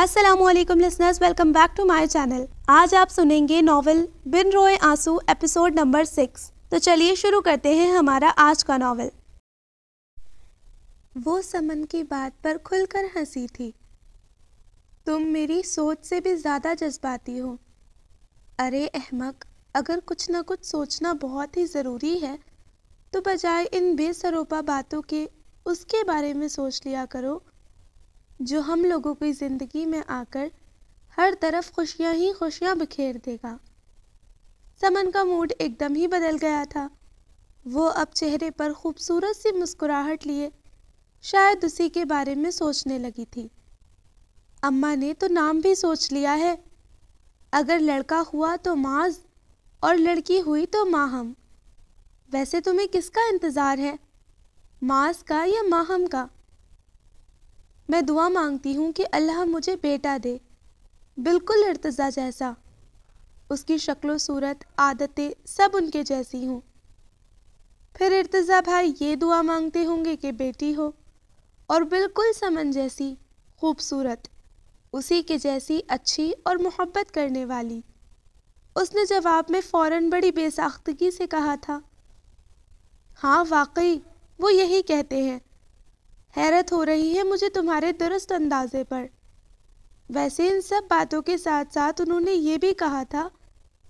Aslam listeners welcome back to my channel आज आप सुनेंगे नावल बिन Roye Aansoo episode number six तो चलिए शुरू करते हैं हमारा आज का नावल वो समन की बात पर खुलकर हंसी थी तुम मेरी सोच से भी ज़्यादा जज्बाती हो अरे अहमक अगर कुछ ना कुछ सोचना बहुत ही ज़रूरी है तो बजाय इन बेसरोपा बातों के उसके बारे में सोच लिया करो जो हम लोगों की ज़िंदगी में आकर हर तरफ खुशियाँ ही खुशियाँ बिखेर देगा समन का मूड एकदम ही बदल गया था वो अब चेहरे पर खूबसूरत सी मुस्कुराहट लिए शायद उसी के बारे में सोचने लगी थी अम्मा ने तो नाम भी सोच लिया है अगर लड़का हुआ तो माज और लड़की हुई तो माहम वैसे तुम्हें किसका इंतज़ार है माज का या माहम का मैं दुआ मांगती हूँ कि अल्लाह मुझे बेटा दे बिल्कुल अर्तज़ा जैसा उसकी शक्ल सूरत आदतें सब उनके जैसी हों फिर इर्तज़ा भाई ये दुआ मांगते होंगे कि बेटी हो और बिल्कुल समन जैसी खूबसूरत उसी के जैसी अच्छी और मोहब्बत करने वाली उसने जवाब में फ़ौर बड़ी बेसाख्तगी से कहा था हाँ वाकई वो यही कहते हैं हैरत हो रही है मुझे तुम्हारे दुरुस्त अंदाजे पर वैसे इन सब बातों के साथ साथ उन्होंने ये भी कहा था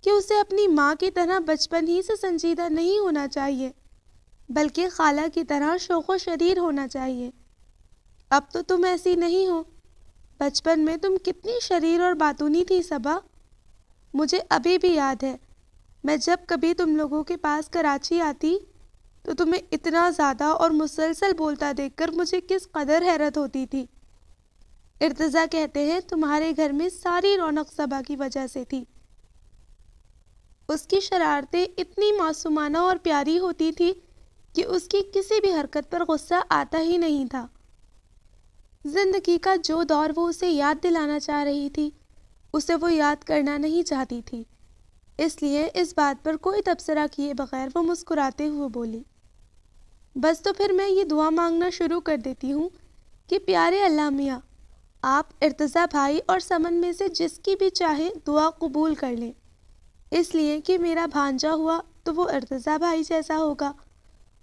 कि उसे अपनी माँ की तरह बचपन ही से संजीदा नहीं होना चाहिए बल्कि खाला की तरह व शरीर होना चाहिए अब तो तुम ऐसी नहीं हो बचपन में तुम कितनी शरीर और बातूनी थी सबा मुझे अभी भी याद है मैं जब कभी तुम लोगों के पास कराची आती तो तुम्हें इतना ज़्यादा और मुसलसल बोलता देखकर मुझे किस कदर हैरत होती थी इर्तज़ा कहते हैं तुम्हारे घर में सारी रौनक सभा की वजह से थी उसकी शरारतें इतनी मासूमाना और प्यारी होती थी कि उसकी किसी भी हरकत पर गुस्सा आता ही नहीं था जिंदगी का जो दौर वो उसे याद दिलाना चाह रही थी उसे वो याद करना नहीं चाहती थी इसलिए इस बात पर कोई तबसरा किए बगैर वो मुस्कुराते हुए बोली बस तो फिर मैं ये दुआ मांगना शुरू कर देती हूँ कि प्यारे अल्लाह मियाँ आप इर्तज़ा भाई और समन में से जिसकी भी चाहे दुआ कबूल कर लें इसलिए कि मेरा भांजा हुआ तो वो इर्तज़ा भाई जैसा होगा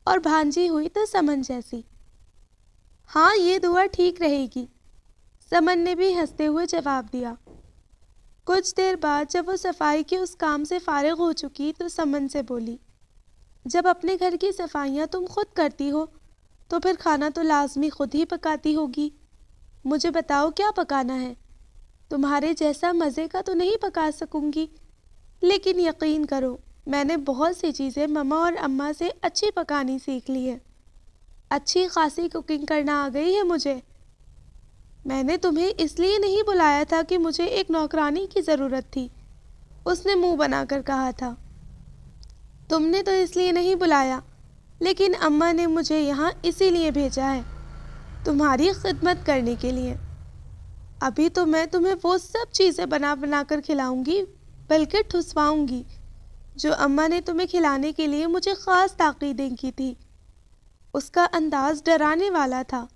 और भांजी हुई तो समन जैसी हाँ ये दुआ ठीक रहेगी समन ने भी हंसते हुए जवाब दिया कुछ देर बाद जब वो सफाई के उस काम से फारग हो चुकी तो समन से बोली जब अपने घर की सफाइयाँ तुम खुद करती हो तो फिर खाना तो लाजमी खुद ही पकाती होगी मुझे बताओ क्या पकाना है तुम्हारे जैसा मज़े का तो नहीं पका सकूँगी लेकिन यकीन करो मैंने बहुत सी चीज़ें ममा और अम्मा से अच्छी पकानी सीख ली है अच्छी खासी कुकिंग करना आ गई है मुझे मैंने तुम्हें इसलिए नहीं बुलाया था कि मुझे एक नौकरानी की ज़रूरत थी उसने मुंह बनाकर कहा था तुमने तो इसलिए नहीं बुलाया लेकिन अम्मा ने मुझे यहाँ इसीलिए भेजा है तुम्हारी खिदमत करने के लिए अभी तो मैं तुम्हें वो सब चीज़ें बना बना कर खिलाऊँगी बल्कि ठुसवाऊँगी जो अम्मा ने तुम्हें खिलाने के लिए मुझे ख़ास ताकीदें की थी उसका अंदाज़ डराने वाला था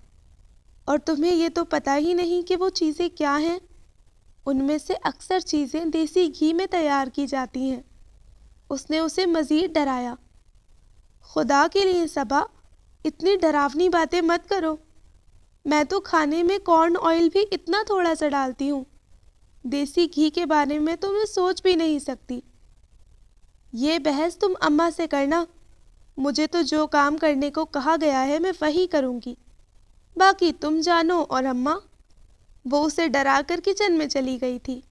और तुम्हें ये तो पता ही नहीं कि वो चीज़ें क्या हैं उनमें से अक्सर चीज़ें देसी घी में तैयार की जाती हैं उसने उसे मज़ीद डराया खुदा के लिए सबा इतनी डरावनी बातें मत करो मैं तो खाने में कॉर्न ऑयल भी इतना थोड़ा सा डालती हूँ देसी घी के बारे में तो मैं सोच भी नहीं सकती ये बहस तुम अम्मा से करना मुझे तो जो काम करने को कहा गया है मैं वही करूँगी बाकी तुम जानो और अम्मा वो उसे डरा कर किचन में चली गई थी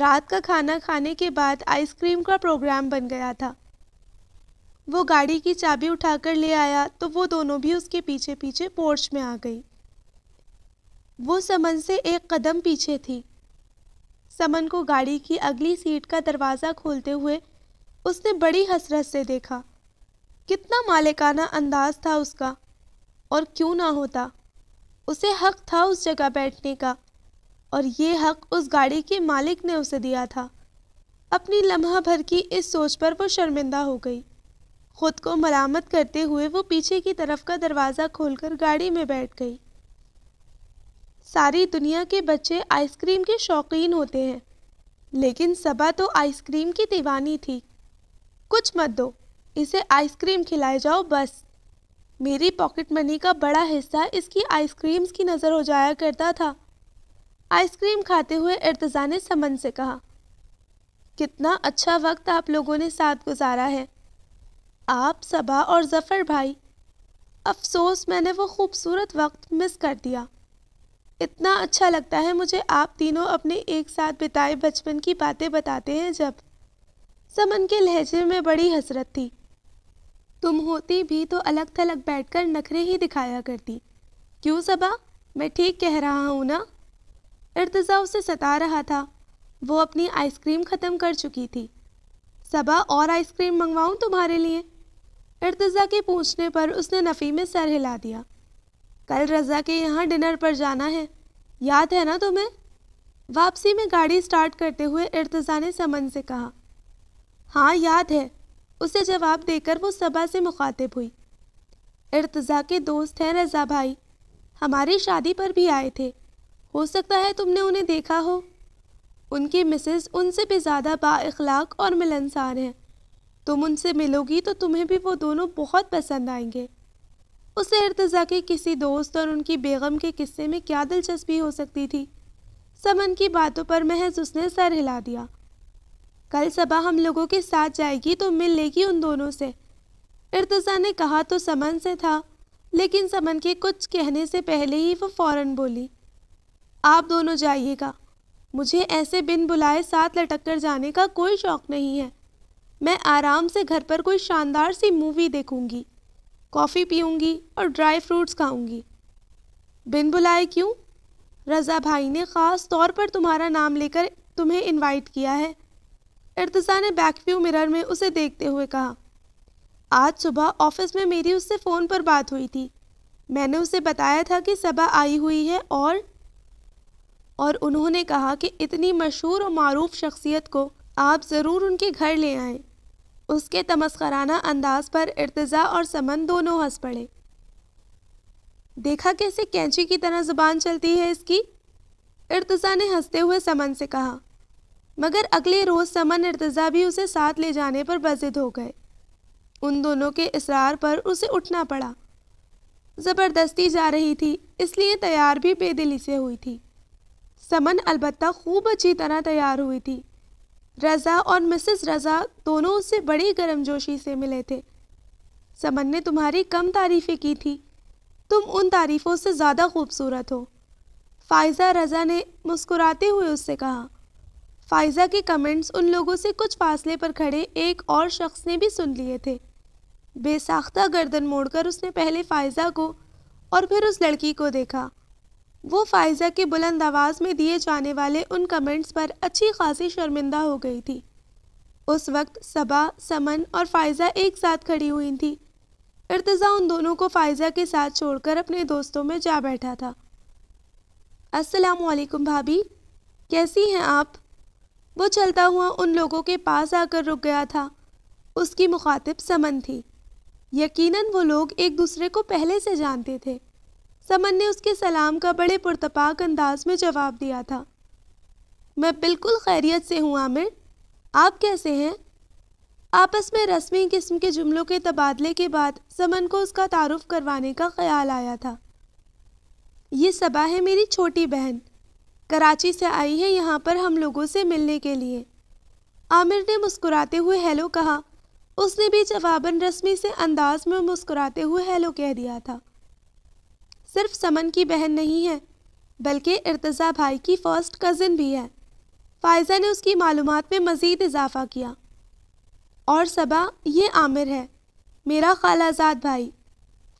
रात का खाना खाने के बाद आइसक्रीम का प्रोग्राम बन गया था वो गाड़ी की चाबी उठाकर ले आया तो वो दोनों भी उसके पीछे पीछे पोर्च में आ गई वो समन से एक कदम पीछे थी समन को गाड़ी की अगली सीट का दरवाज़ा खोलते हुए उसने बड़ी हसरत से देखा कितना मालिकाना अंदाज था उसका और क्यों ना होता उसे हक था उस जगह बैठने का और ये हक उस गाड़ी के मालिक ने उसे दिया था अपनी लम्हा भर की इस सोच पर वो शर्मिंदा हो गई खुद को मलामत करते हुए वो पीछे की तरफ का दरवाज़ा खोलकर गाड़ी में बैठ गई सारी दुनिया के बच्चे आइसक्रीम के शौकीन होते हैं लेकिन सबा तो आइसक्रीम की दीवानी थी कुछ मत दो इसे आइसक्रीम खिलाए जाओ बस मेरी पॉकेट मनी का बड़ा हिस्सा इसकी आइसक्रीम्स की नज़र हो जाया करता था आइसक्रीम खाते हुए इर्तज़ा ने समन से कहा कितना अच्छा वक्त आप लोगों ने साथ गुजारा है आप सबा और जफ़र भाई अफसोस मैंने वो खूबसूरत वक्त मिस कर दिया इतना अच्छा लगता है मुझे आप तीनों अपने एक साथ बिताए बचपन की बातें बताते हैं जब समन के लहजे में बड़ी हसरत थी तुम होती भी तो अलग थलग बैठकर नखरे ही दिखाया करती क्यों सबा मैं ठीक कह रहा हूँ ना इर्तज़ा उसे सता रहा था वो अपनी आइसक्रीम ख़त्म कर चुकी थी सबा और आइसक्रीम मंगवाऊँ तुम्हारे लिए इर्तज़ा के पूछने पर उसने नफ़ी में सर हिला दिया कल रज़ा के यहाँ डिनर पर जाना है याद है ना तुम्हें वापसी में गाड़ी स्टार्ट करते हुए इर्तज़ा ने समन से कहा हाँ याद है उसे जवाब देकर वो सबा से मुखातिब हुई इर्तज़ा के दोस्त हैं रज़ा भाई हमारी शादी पर भी आए थे हो सकता है तुमने उन्हें देखा हो उनकी मिसेस उनसे भी ज़्यादा बाखलाक और मिलनसार हैं तुम उनसे मिलोगी तो तुम्हें भी वो दोनों बहुत पसंद आएंगे उसे इर्तज़ा के किसी दोस्त और उनकी बेगम के किस्से में क्या दिलचस्पी हो सकती थी समन की बातों पर महज उसने सर हिला दिया कल सबा हम लोगों के साथ जाएगी तो मिल लेगी उन दोनों से इर्तज़ा ने कहा तो समन से था लेकिन समन के कुछ कहने से पहले ही वो फ़ौरन बोली आप दोनों जाइएगा मुझे ऐसे बिन बुलाए साथ लटक कर जाने का कोई शौक़ नहीं है मैं आराम से घर पर कोई शानदार सी मूवी देखूंगी, कॉफ़ी पीऊंगी और ड्राई फ्रूट्स खाऊंगी। बिन बुलाए क्यों रज़ा भाई ने ख़ास तौर पर तुम्हारा नाम लेकर तुम्हें इनवाइट किया है इर्तज़ा ने बैकव्यू मिरर में उसे देखते हुए कहा आज सुबह ऑफिस में मेरी उससे फ़ोन पर बात हुई थी मैंने उसे बताया था कि सबा आई हुई है और और उन्होंने कहा कि इतनी मशहूर और मरूफ शख्सियत को आप ज़रूर उनके घर ले आएँ उसके तमस्कराना अंदाज पर इर्तज़ा और समन दोनों हंस पड़े देखा कैसे कैंची की तरह ज़ुबान चलती है इसकी इर्तज़ा ने हंसते हुए समन से कहा मगर अगले रोज़ समन इर्तज़ा भी उसे साथ ले जाने पर बजिद हो गए उन दोनों के इसरार पर उसे उठना पड़ा ज़बरदस्ती जा रही थी इसलिए तैयार भी बेदिली से हुई थी समन अलबत् खूब अच्छी तरह तैयार हुई थी रज़ा और मिसेस रज़ा दोनों उससे बड़ी गर्मजोशी से मिले थे समन ने तुम्हारी कम तारीफ़ें की थी तुम उन तारीफ़ों से ज़्यादा खूबसूरत हो फायजा रज़ा ने मुस्कुराते हुए उससे कहा फायज़ा के कमेंट्स उन लोगों से कुछ फासले पर खड़े एक और शख्स ने भी सुन लिए थे बेसाख्ता गर्दन मोड़कर उसने पहले फ़ायजा को और फिर उस लड़की को देखा वो फाइजा के बुलंद आवाज़ में दिए जाने वाले उन कमेंट्स पर अच्छी खासी शर्मिंदा हो गई थी उस वक्त सबा समन और फाइजा एक साथ खड़ी हुई थी इर्तज़ा उन दोनों को फाइजा के साथ छोड़कर अपने दोस्तों में जा बैठा था अस्सलाम भाभी कैसी हैं आप वो चलता हुआ उन लोगों के पास आकर रुक गया था उसकी मुखातिब समन थी यकीनन वो लोग एक दूसरे को पहले से जानते थे समन ने उसके सलाम का बड़े पुरतपाक अंदाज में जवाब दिया था मैं बिल्कुल खैरियत से हूँ आमिर आप कैसे हैं आपस में रस्मी किस्म के जुमलों के तबादले के बाद समन को उसका तारुफ करवाने का ख्याल आया था ये सबा है मेरी छोटी बहन कराची से आई है यहाँ पर हम लोगों से मिलने के लिए आमिर ने मुस्कुराते हुए हेलो कहा उसने भी जवाबन रस्मी से अंदाज में मुस्कुराते हुए हेलो कह दिया था सिर्फ समन की बहन नहीं है बल्कि इर्तज़ा भाई की फ़र्स्ट कज़न भी है फ़ायज़ा ने उसकी मालूम में मज़ीद इजाफ़ा किया और सबा ये आमिर है मेरा खालाजाद भाई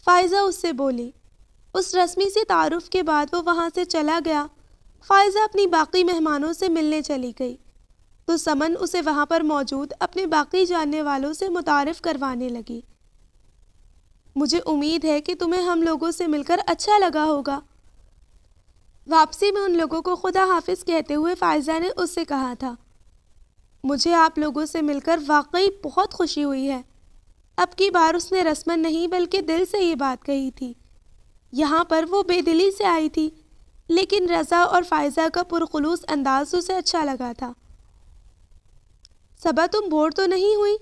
फ़ायज़ा उससे बोली उस रस्मी से तारफ़ के बाद वो वहाँ से चला गया फ़ायज़ा अपनी बाकी मेहमानों से मिलने चली गई तो समन उसे वहाँ पर मौजूद अपने बाकी जानने वालों से मुतारफ़ करवाने लगी मुझे उम्मीद है कि तुम्हें हम लोगों से मिलकर अच्छा लगा होगा वापसी में उन लोगों को खुदा हाफिज कहते हुए फायजा ने उससे कहा था मुझे आप लोगों से मिलकर वाकई बहुत खुशी हुई है अब की बार उसने रस्मन नहीं बल्कि दिल से ये बात कही थी यहाँ पर वो बेदिली से आई थी लेकिन रज़ा और फायजा का पुरखलूस अंदाज उसे अच्छा लगा था सबा तुम बोर तो नहीं हुई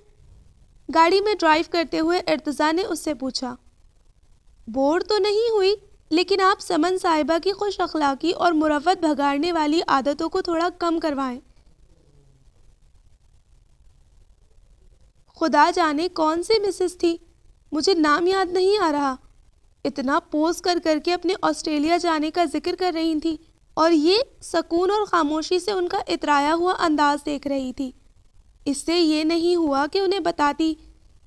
गाड़ी में ड्राइव करते हुए इर्तज़ा ने उससे पूछा बोर तो नहीं हुई लेकिन आप समन साहिबा की खुश अखलाकी और मुरवत भगाड़ने वाली आदतों को थोड़ा कम करवाएं खुदा जाने कौन सी मिसेस थी मुझे नाम याद नहीं आ रहा इतना पोज कर करके अपने ऑस्ट्रेलिया जाने का जिक्र कर रही थी और ये सकून और ख़ामोशी से उनका इतराया हुआ अंदाज देख रही थी इससे ये नहीं हुआ कि उन्हें बताती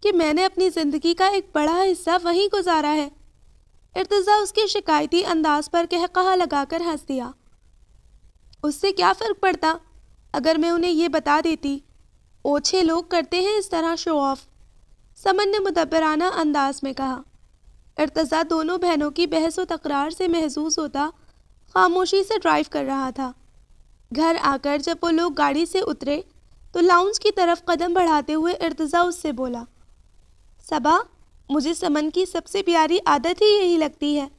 कि मैंने अपनी ज़िंदगी का एक बड़ा हिस्सा वहीं गुजारा है इर्तज़ा उसके शिकायती अंदाज पर कह लगा लगाकर हंस दिया उससे क्या फ़र्क पड़ता अगर मैं उन्हें ये बता देती ओछे लोग करते हैं इस तरह शो ऑफ समन ने मुदबराना अंदाज में कहा इर्तज़ा दोनों बहनों की बहस व तकरार से महसूस होता खामोशी से ड्राइव कर रहा था घर आकर जब वो लोग गाड़ी से उतरे तो लाउंज की तरफ कदम बढ़ाते हुए इर्तज़ा उससे बोला सबा मुझे समन की सबसे प्यारी आदत ही यही लगती है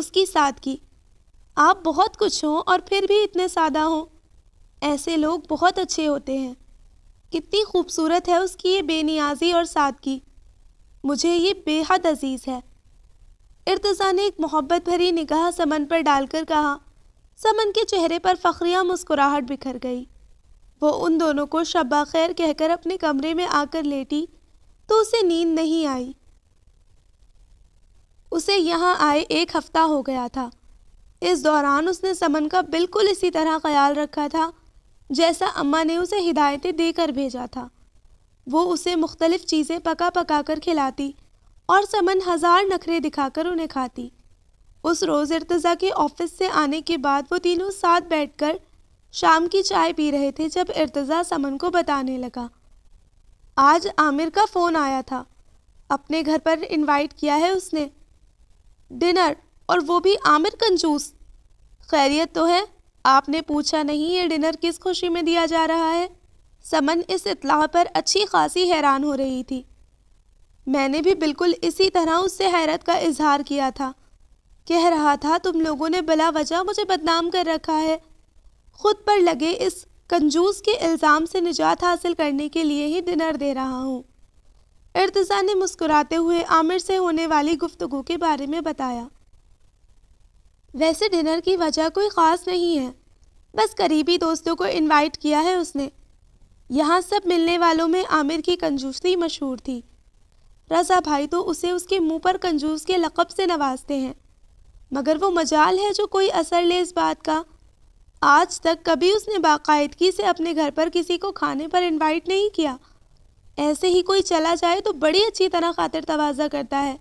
उसकी सादगी आप बहुत कुछ हों और फिर भी इतने सादा हों ऐसे लोग बहुत अच्छे होते हैं कितनी खूबसूरत है उसकी ये बेनियाजी और सादगी मुझे ये बेहद अजीज़ है इर्तज़ा ने एक मोहब्बत भरी निगाह समन पर डालकर कहा समन के चेहरे पर फ़खरिया मुस्कुराहट बिखर गई वो उन दोनों को शब्बा खैर कहकर अपने कमरे में आकर लेटी तो उसे नींद नहीं आई उसे यहाँ आए एक हफ्ता हो गया था इस दौरान उसने समन का बिल्कुल इसी तरह ख्याल रखा था जैसा अम्मा ने उसे हिदायतें देकर भेजा था वो उसे मुख्तलिफ़ चीज़ें पका पका कर खिलाती और समन हज़ार नखरे दिखाकर उन्हें खाती उस रोज़ इर्तज़ा के ऑफिस से आने के बाद वो तीनों साथ बैठकर शाम की चाय पी रहे थे जब इर्तज़ा समन को बताने लगा आज आमिर का फ़ोन आया था अपने घर पर इनवाइट किया है उसने डिनर और वो भी आमिर कंजूस खैरियत तो है आपने पूछा नहीं ये डिनर किस खुशी में दिया जा रहा है समन इस इतलाह पर अच्छी खासी हैरान हो रही थी मैंने भी बिल्कुल इसी तरह उससे हैरत का इजहार किया था कह रहा था तुम लोगों ने बला वजह मुझे बदनाम कर रखा है खुद पर लगे इस कंजूस के इल्ज़ाम से निजात हासिल करने के लिए ही डिनर दे रहा हूँ इर्तज़ा ने मुस्कुराते हुए आमिर से होने वाली गुफ्तु के बारे में बताया वैसे डिनर की वजह कोई ख़ास नहीं है बस करीबी दोस्तों को इनवाइट किया है उसने यहाँ सब मिलने वालों में आमिर की कंजूसी मशहूर थी रज़ा भाई तो उसे उसके मुंह पर कंजूस के लक़ब से नवाजते हैं मगर वो मजाल है जो कोई असर ले इस बात का आज तक कभी उसने बाकायदगी से अपने घर पर किसी को खाने पर इनवाइट नहीं किया ऐसे ही कोई चला जाए तो बड़ी अच्छी तरह खातिर तवाज़ा करता है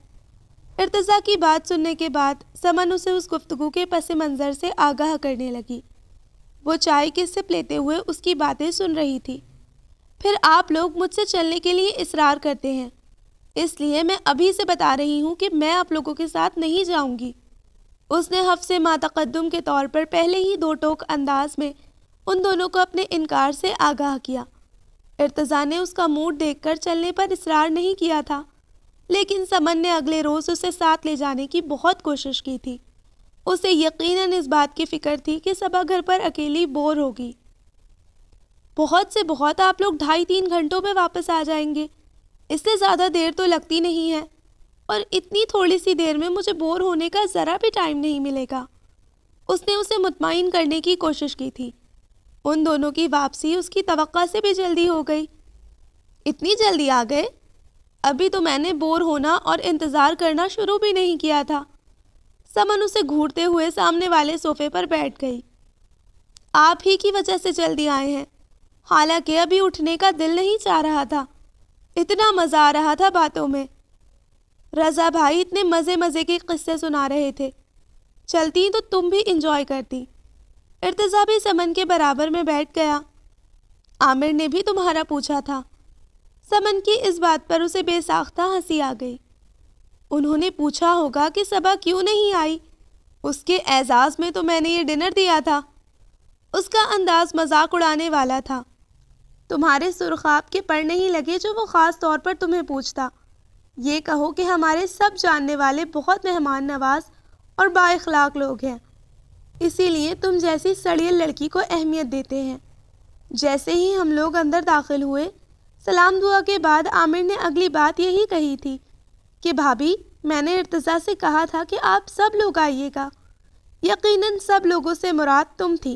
इर्तज़ा की बात सुनने के बाद समन उसे उस गुफ्तगु के पस मंज़र से आगाह करने लगी वो चाय सिप लेते हुए उसकी बातें सुन रही थी फिर आप लोग मुझसे चलने के लिए इसरार करते हैं इसलिए मैं अभी से बता रही हूँ कि मैं आप लोगों के साथ नहीं जाऊँगी उसने हफ्स मातकदम के तौर पर पहले ही दो टोक अंदाज में उन दोनों को अपने इनकार से आगाह किया इर्तज़ा ने उसका मूड देखकर चलने पर इसरार नहीं किया था लेकिन समन ने अगले रोज़ उसे साथ ले जाने की बहुत कोशिश की थी उसे यकीनन इस बात की फ़िक्र थी कि सबा घर पर अकेली बोर होगी बहुत से बहुत आप लोग ढाई तीन घंटों में वापस आ जाएंगे इससे ज़्यादा देर तो लगती नहीं है और इतनी थोड़ी सी देर में मुझे बोर होने का ज़रा भी टाइम नहीं मिलेगा उसने उसे मुतमिन करने की कोशिश की थी उन दोनों की वापसी उसकी तो से भी जल्दी हो गई इतनी जल्दी आ गए अभी तो मैंने बोर होना और इंतज़ार करना शुरू भी नहीं किया था समन उसे घूरते हुए सामने वाले सोफे पर बैठ गई आप ही की वजह से जल्दी आए हैं हालांकि अभी उठने का दिल नहीं चाह रहा था इतना मज़ा आ रहा था बातों में रज़ा भाई इतने मज़े मज़े के किस्से सुना रहे थे चलती तो तुम भी इंजॉय करती इर्तज़ा भी समन के बराबर में बैठ गया आमिर ने भी तुम्हारा पूछा था समन की इस बात पर उसे बेसाख्ता हंसी आ गई उन्होंने पूछा होगा कि सबा क्यों नहीं आई उसके एजाज़ में तो मैंने ये डिनर दिया था उसका अंदाज मजाक उड़ाने वाला था तुम्हारे सुरखाब के पढ़ नहीं लगे जो वो ख़ास तौर पर तुम्हें पूछता ये कहो कि हमारे सब जानने वाले बहुत मेहमान नवाज और बाखलाक लोग हैं इसीलिए तुम जैसी सड़ियल लड़की को अहमियत देते हैं जैसे ही हम लोग अंदर दाखिल हुए सलाम दुआ के बाद आमिर ने अगली बात यही कही थी कि भाभी मैंने इर्तज़ा से कहा था कि आप सब लोग आइएगा यकीनन सब लोगों से मुराद तुम थी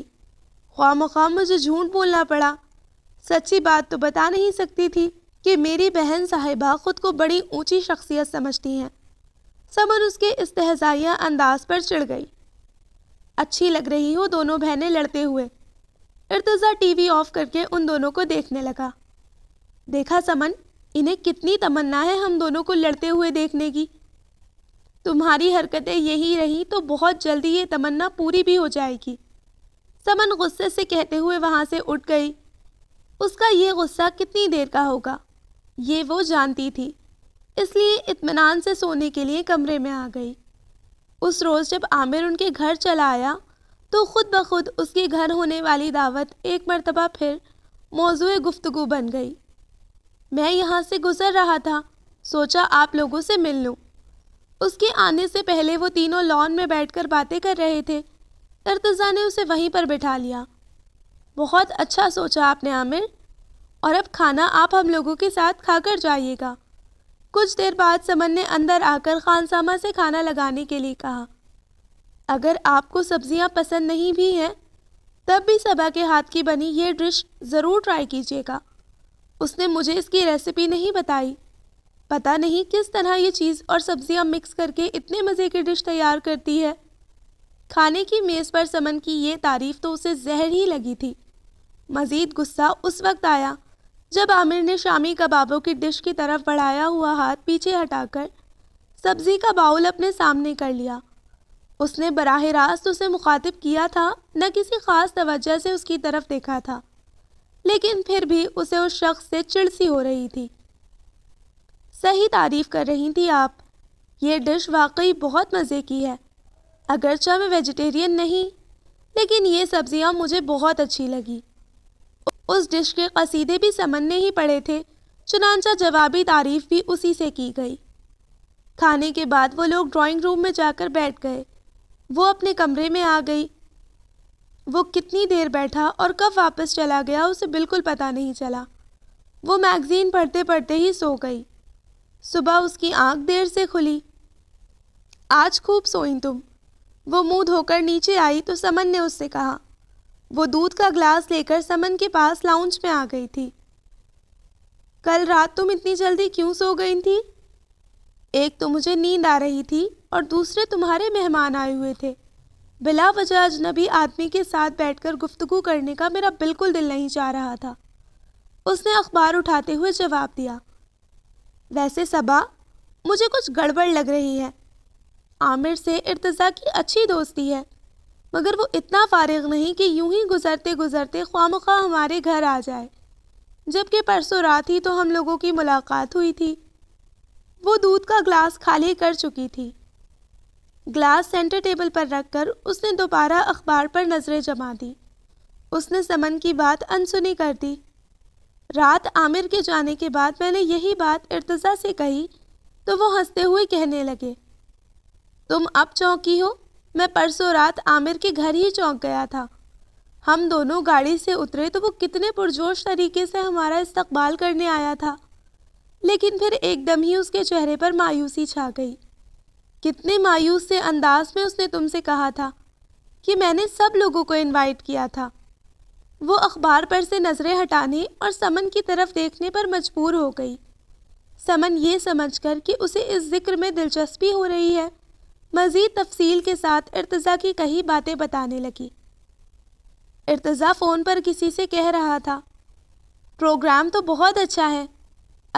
ख्वा मुझे झूठ बोलना पड़ा सच्ची बात तो बता नहीं सकती थी कि मेरी बहन साहिबा ख़ुद को बड़ी ऊंची शख्सियत समझती हैं समन उसके इस्तेजाया अंदाज पर चिढ़ गई अच्छी लग रही हो दोनों बहनें लड़ते हुए इर्तज़ा टीवी ऑफ करके उन दोनों को देखने लगा देखा समन इन्हें कितनी तमन्ना है हम दोनों को लड़ते हुए देखने की तुम्हारी हरकतें यही रही तो बहुत जल्दी ये तमन्ना पूरी भी हो जाएगी समन गुस्से से कहते हुए वहाँ से उठ गई उसका ये गुस्सा कितनी देर का होगा ये वो जानती थी इसलिए इतमान से सोने के लिए कमरे में आ गई उस रोज़ जब आमिर उनके घर चला आया तो ख़ुद ब खुद उसके घर होने वाली दावत एक मरतबा फिर मौजू गुफ्तु बन गई मैं यहाँ से गुज़र रहा था सोचा आप लोगों से मिल लूँ उसके आने से पहले वो तीनों लॉन में बैठकर बातें कर रहे थे अरतज़ा ने उसे वहीं पर बिठा लिया बहुत अच्छा सोचा आपने आमिर और अब खाना आप हम लोगों के साथ खाकर जाइएगा कुछ देर बाद समन ने अंदर आकर खानसामा से खाना लगाने के लिए कहा अगर आपको सब्जियां पसंद नहीं भी हैं तब भी सबा के हाथ की बनी ये डिश ज़रूर ट्राई कीजिएगा उसने मुझे इसकी रेसिपी नहीं बताई पता नहीं किस तरह ये चीज़ और सब्जियां मिक्स करके इतने मज़े की डिश तैयार करती है खाने की मेज़ पर समन की ये तारीफ़ तो उसे जहर ही लगी थी मज़ीद गुस्सा उस वक्त आया जब आमिर ने शामी कबाबों की डिश की तरफ बढ़ाया हुआ हाथ पीछे हटाकर सब्जी का बाउल अपने सामने कर लिया उसने बराह रास्त उसे मुखातिब किया था न किसी ख़ास तवज्जह से उसकी तरफ देखा था लेकिन फिर भी उसे उस शख्स से चिड़सी हो रही थी सही तारीफ़ कर रही थी आप ये डिश वाकई बहुत मज़े की है अगरचा मैं वेजिटेरियन नहीं लेकिन ये सब्ज़ियाँ मुझे बहुत अच्छी लगी उस डिश के कसीदे भी समन ने ही पढ़े थे चुनानचा जवाबी तारीफ भी उसी से की गई खाने के बाद वो लोग ड्राइंग रूम में जाकर बैठ गए वो अपने कमरे में आ गई वो कितनी देर बैठा और कब वापस चला गया उसे बिल्कुल पता नहीं चला वो मैगज़ीन पढ़ते पढ़ते ही सो गई सुबह उसकी आंख देर से खुली आज खूब सोई तुम वो मुंह धोकर नीचे आई तो समन ने उससे कहा वो दूध का ग्लास लेकर समन के पास लाउंज में आ गई थी कल रात तुम इतनी जल्दी क्यों सो गई थी एक तो मुझे नींद आ रही थी और दूसरे तुम्हारे मेहमान आए हुए थे बिला वजह अजनबी आदमी के साथ बैठकर गुफ्तगु करने का मेरा बिल्कुल दिल नहीं चाह रहा था उसने अखबार उठाते हुए जवाब दिया वैसे सबा मुझे कुछ गड़बड़ लग रही है आमिर से इर्तज़ा की अच्छी दोस्ती है मगर वो इतना फ़ारिग नहीं कि यूं ही गुज़रते गुज़रते ख्वाम हमारे घर आ जाए जबकि परसों रात ही तो हम लोगों की मुलाकात हुई थी वो दूध का ग्लास खाली कर चुकी थी ग्लास सेंटर टेबल पर रखकर उसने दोबारा अखबार पर नज़रें जमा दी उसने समन की बात अनसुनी कर दी रात आमिर के जाने के बाद मैंने यही बात इर्तज़ा से कही तो वो हंसते हुए कहने लगे तुम अब चौंकी हो मैं परसों रात आमिर के घर ही चौंक गया था हम दोनों गाड़ी से उतरे तो वो कितने पुरजोश तरीके से हमारा इस्तकबाल करने आया था लेकिन फिर एकदम ही उसके चेहरे पर मायूसी छा गई कितने मायूस से अंदाज में उसने तुमसे कहा था कि मैंने सब लोगों को इनवाइट किया था वो अखबार पर से नज़रें हटाने और समन की तरफ देखने पर मजबूर हो गई समन ये समझकर कि उसे इस जिक्र में दिलचस्पी हो रही है मज़ीद तफसील के साथ इर्तज़ा की कई बातें बताने लगी इर्तज़ा फ़ोन पर किसी से कह रहा था प्रोग्राम तो बहुत अच्छा है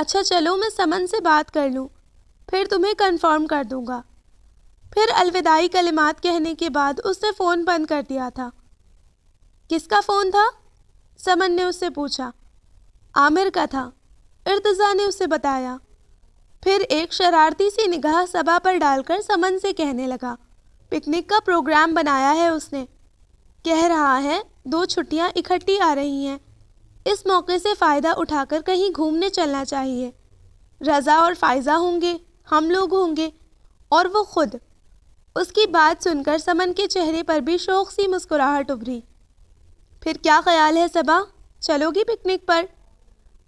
अच्छा चलो मैं समन से बात कर लूँ फिर तुम्हें कन्फर्म कर दूँगा फिर अलविदाई कलिमात कहने के बाद उसने फ़ोन बंद कर दिया था किसका फ़ोन था समन ने उससे पूछा आमिर का था इर्तज़ा ने उसे बताया फिर एक शरारती सी निगाह सभा पर डालकर समन से कहने लगा पिकनिक का प्रोग्राम बनाया है उसने कह रहा है दो छुट्टियां इकट्ठी आ रही हैं इस मौके से फ़ायदा उठाकर कहीं घूमने चलना चाहिए रज़ा और फायज़ा होंगे हम लोग होंगे और वो खुद उसकी बात सुनकर समन के चेहरे पर भी शौक सी मुस्कुराहट उभरी फिर क्या ख्याल है सबा चलोगी पिकनिक पर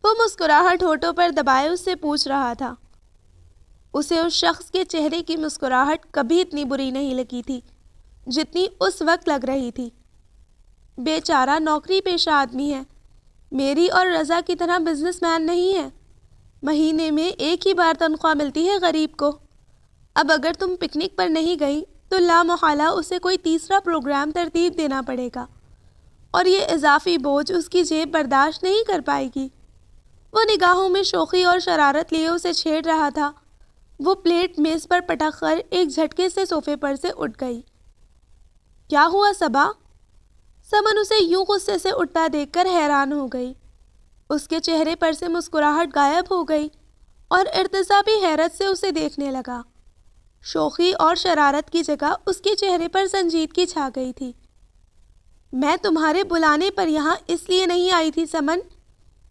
वो मुस्कुराहट होठों पर दबाए उससे पूछ रहा था उसे उस शख्स के चेहरे की मुस्कुराहट कभी इतनी बुरी नहीं लगी थी जितनी उस वक्त लग रही थी बेचारा नौकरी पेशा आदमी है मेरी और रज़ा की तरह बिजनेसमैन नहीं है महीने में एक ही बार तनख्वाह मिलती है गरीब को अब अगर तुम पिकनिक पर नहीं गई तो लामोला उसे कोई तीसरा प्रोग्राम तरतीब देना पड़ेगा और ये इजाफी बोझ उसकी जेब बर्दाश्त नहीं कर पाएगी वो निगाहों में शोखी और शरारत लिए उसे छेड़ रहा था वो प्लेट मेज़ पर पटक कर एक झटके से सोफे पर से उठ गई क्या हुआ सबा समन उसे यूं गुस्से से उठता देखकर हैरान हो गई उसके चेहरे पर से मुस्कुराहट गायब हो गई और इर्तज़ा भी हैरत से उसे देखने लगा शोखी और शरारत की जगह उसके चेहरे पर की छा गई थी मैं तुम्हारे बुलाने पर यहाँ इसलिए नहीं आई थी समन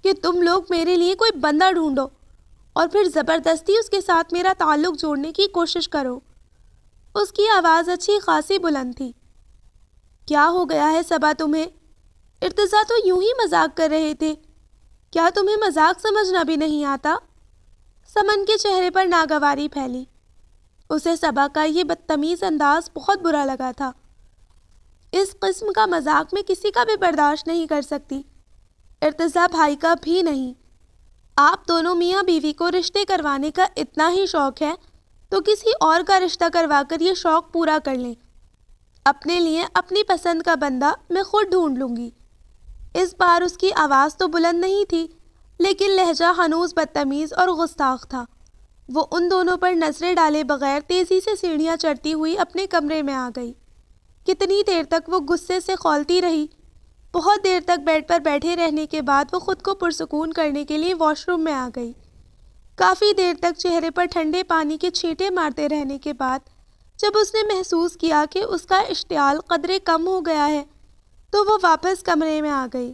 कि तुम लोग मेरे लिए कोई बंदा ढूंढो और फिर ज़बरदस्ती उसके साथ मेरा ताल्लुक़ जोड़ने की कोशिश करो उसकी आवाज़ अच्छी खासी बुलंद थी क्या हो गया है सबा तुम्हें इर्तज़ा तो यूं ही मजाक कर रहे थे क्या तुम्हें मजाक समझना भी नहीं आता समन के चेहरे पर नागवारी फैली उसे सबा का ये बदतमीज़ अंदाज़ बहुत बुरा लगा था इस किस्म का मजाक में किसी का भी बर्दाश्त नहीं कर सकती इर्तज़ा भाई का भी नहीं आप दोनों मियाँ बीवी को रिश्ते करवाने का इतना ही शौक़ है तो किसी और का रिश्ता करवा कर ये शौक़ पूरा कर लें अपने लिए अपनी पसंद का बंदा मैं खुद ढूंढ लूँगी इस बार उसकी आवाज़ तो बुलंद नहीं थी लेकिन लहजा हनूज बदतमीज़ और गुस्ताख था वो उन दोनों पर नज़रें डाले बगैर तेज़ी से सीढ़ियाँ चढ़ती हुई अपने कमरे में आ गई कितनी देर तक वो गुस्से से खोलती रही बहुत देर तक बेड पर बैठे रहने के बाद वो खुद को पुरसकून करने के लिए वॉशरूम में आ गई काफ़ी देर तक चेहरे पर ठंडे पानी के छींटे मारते रहने के बाद जब उसने महसूस किया कि उसका इश्तियाल कदरे कम हो गया है तो वो वापस कमरे में आ गई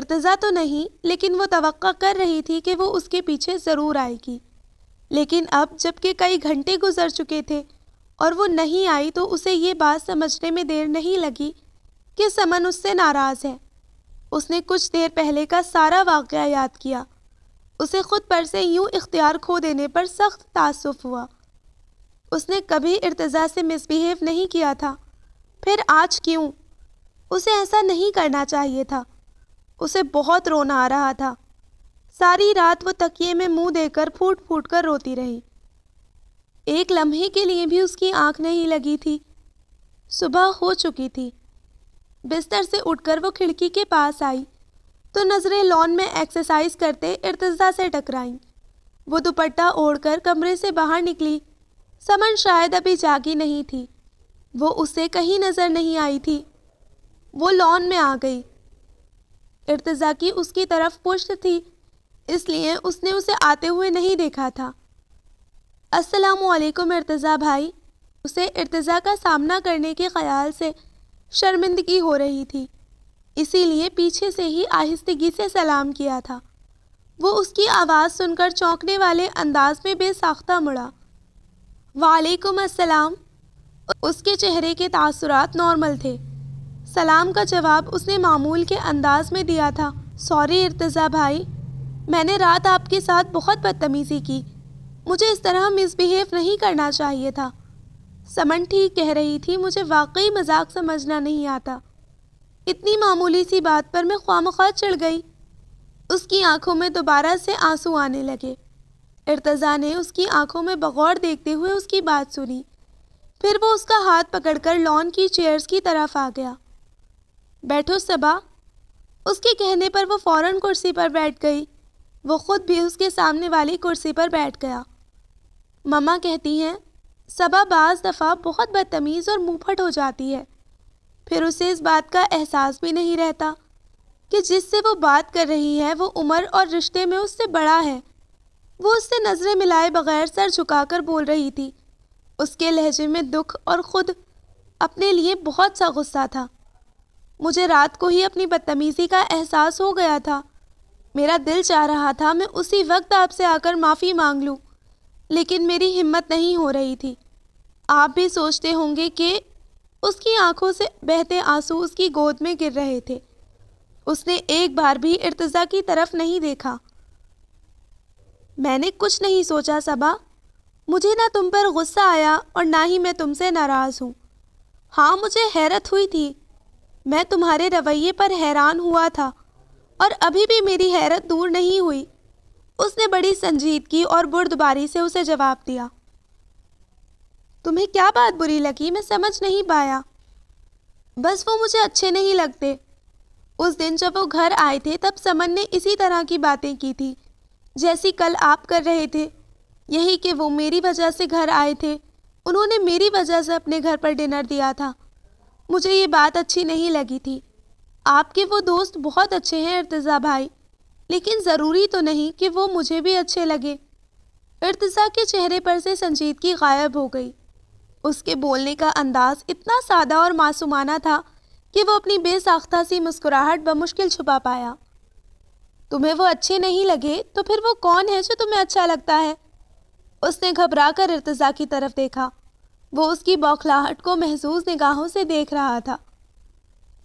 इर्तज़ा तो नहीं लेकिन वो तवक्का कर रही थी कि वो उसके पीछे ज़रूर आएगी लेकिन अब जबकि कई घंटे गुजर चुके थे और वो नहीं आई तो उसे ये बात समझने में देर नहीं लगी कि समन उससे नाराज़ है उसने कुछ देर पहले का सारा वाक़ याद किया उसे ख़ुद पर से यूं इख्तियार खो देने पर सख्त तासुफ हुआ उसने कभी इर्तज़ा से मिसबिहेव नहीं किया था फिर आज क्यों उसे ऐसा नहीं करना चाहिए था उसे बहुत रोना आ रहा था सारी रात वो तकिए में मुंह देकर फूट फूट कर रोती रही एक लम्हे के लिए भी उसकी आंख नहीं लगी थी सुबह हो चुकी थी बिस्तर से उठकर वो खिड़की के पास आई तो नज़रें लॉन में एक्सरसाइज करते इर्तज़ा से टकराईं वो दुपट्टा ओढ़कर कमरे से बाहर निकली समन शायद अभी जागी नहीं थी वो उसे कहीं नज़र नहीं आई थी वो लॉन में आ गई इर्तज़ा की उसकी तरफ पुष्ट थी इसलिए उसने उसे आते हुए नहीं देखा था अस्सलाम इर्तज़ा भाई उसे इर्तज़ा का सामना करने के ख्याल से शर्मिंदगी हो रही थी इसीलिए पीछे से ही आहिस्तगी से सलाम किया था वो उसकी आवाज़ सुनकर चौंकने वाले अंदाज में बेसाख्ता मुड़ा वालेकुम अस्सलाम उसके चेहरे के तासुरात नॉर्मल थे सलाम का जवाब उसने मामूल के अंदाज में दिया था सॉरी इर्तज़ा भाई मैंने रात आपके साथ बहुत बदतमीज़ी की मुझे इस तरह मिसबिहेव नहीं करना चाहिए था समन ठीक कह रही थी मुझे वाकई मजाक समझना नहीं आता इतनी मामूली सी बात पर मैं खाम खा चढ़ गई उसकी आंखों में दोबारा से आंसू आने लगे इर्तज़ा ने उसकी आंखों में बगौर देखते हुए उसकी बात सुनी फिर वो उसका हाथ पकड़कर लॉन की चेयर्स की तरफ आ गया बैठो सबा उसके कहने पर वो फौरन कुर्सी पर बैठ गई वो ख़ुद भी उसके सामने वाली कुर्सी पर बैठ गया ममा कहती हैं सबा बाज़ दफ़ा बहुत बदतमीज़ और मुँहफट हो जाती है फिर उसे इस बात का एहसास भी नहीं रहता कि जिससे वो बात कर रही है वो उम्र और रिश्ते में उससे बड़ा है वो उससे नज़रें मिलाए बगैर सर झुकाकर बोल रही थी उसके लहजे में दुख और ख़ुद अपने लिए बहुत सा गुस्सा था मुझे रात को ही अपनी बदतमीज़ी का एहसास हो गया था मेरा दिल चाह रहा था मैं उसी वक्त आपसे आकर माफ़ी मांग लूँ लेकिन मेरी हिम्मत नहीं हो रही थी आप भी सोचते होंगे कि उसकी आंखों से बहते आंसू उसकी गोद में गिर रहे थे उसने एक बार भी इर्तज़ा की तरफ नहीं देखा मैंने कुछ नहीं सोचा सबा मुझे ना तुम पर गुस्सा आया और ना ही मैं तुमसे नाराज़ हूँ हाँ मुझे हैरत हुई थी मैं तुम्हारे रवैये पर हैरान हुआ था और अभी भी मेरी हैरत दूर नहीं हुई उसने बड़ी संजीदगी और बुरदबारी से उसे जवाब दिया तुम्हें क्या बात बुरी लगी मैं समझ नहीं पाया बस वो मुझे अच्छे नहीं लगते उस दिन जब वो घर आए थे तब समन ने इसी तरह की बातें की थी जैसी कल आप कर रहे थे यही कि वो मेरी वजह से घर आए थे उन्होंने मेरी वजह से अपने घर पर डिनर दिया था मुझे ये बात अच्छी नहीं लगी थी आपके वो दोस्त बहुत अच्छे हैं इर्तज़ा भाई लेकिन ज़रूरी तो नहीं कि वो मुझे भी अच्छे लगे इर्तज़ा के चेहरे पर से संजीदगी गायब हो गई उसके बोलने का अंदाज़ इतना सादा और मासूमाना था कि वो अपनी बेसाख्ता सी मुस्कुराहट बमुश्किल छुपा पाया तुम्हें वो अच्छे नहीं लगे तो फिर वो कौन है जो तुम्हें अच्छा लगता है उसने घबरा कर इर्तज़ा की तरफ देखा वो उसकी बौखलाहट को महजूज निगाहों से देख रहा था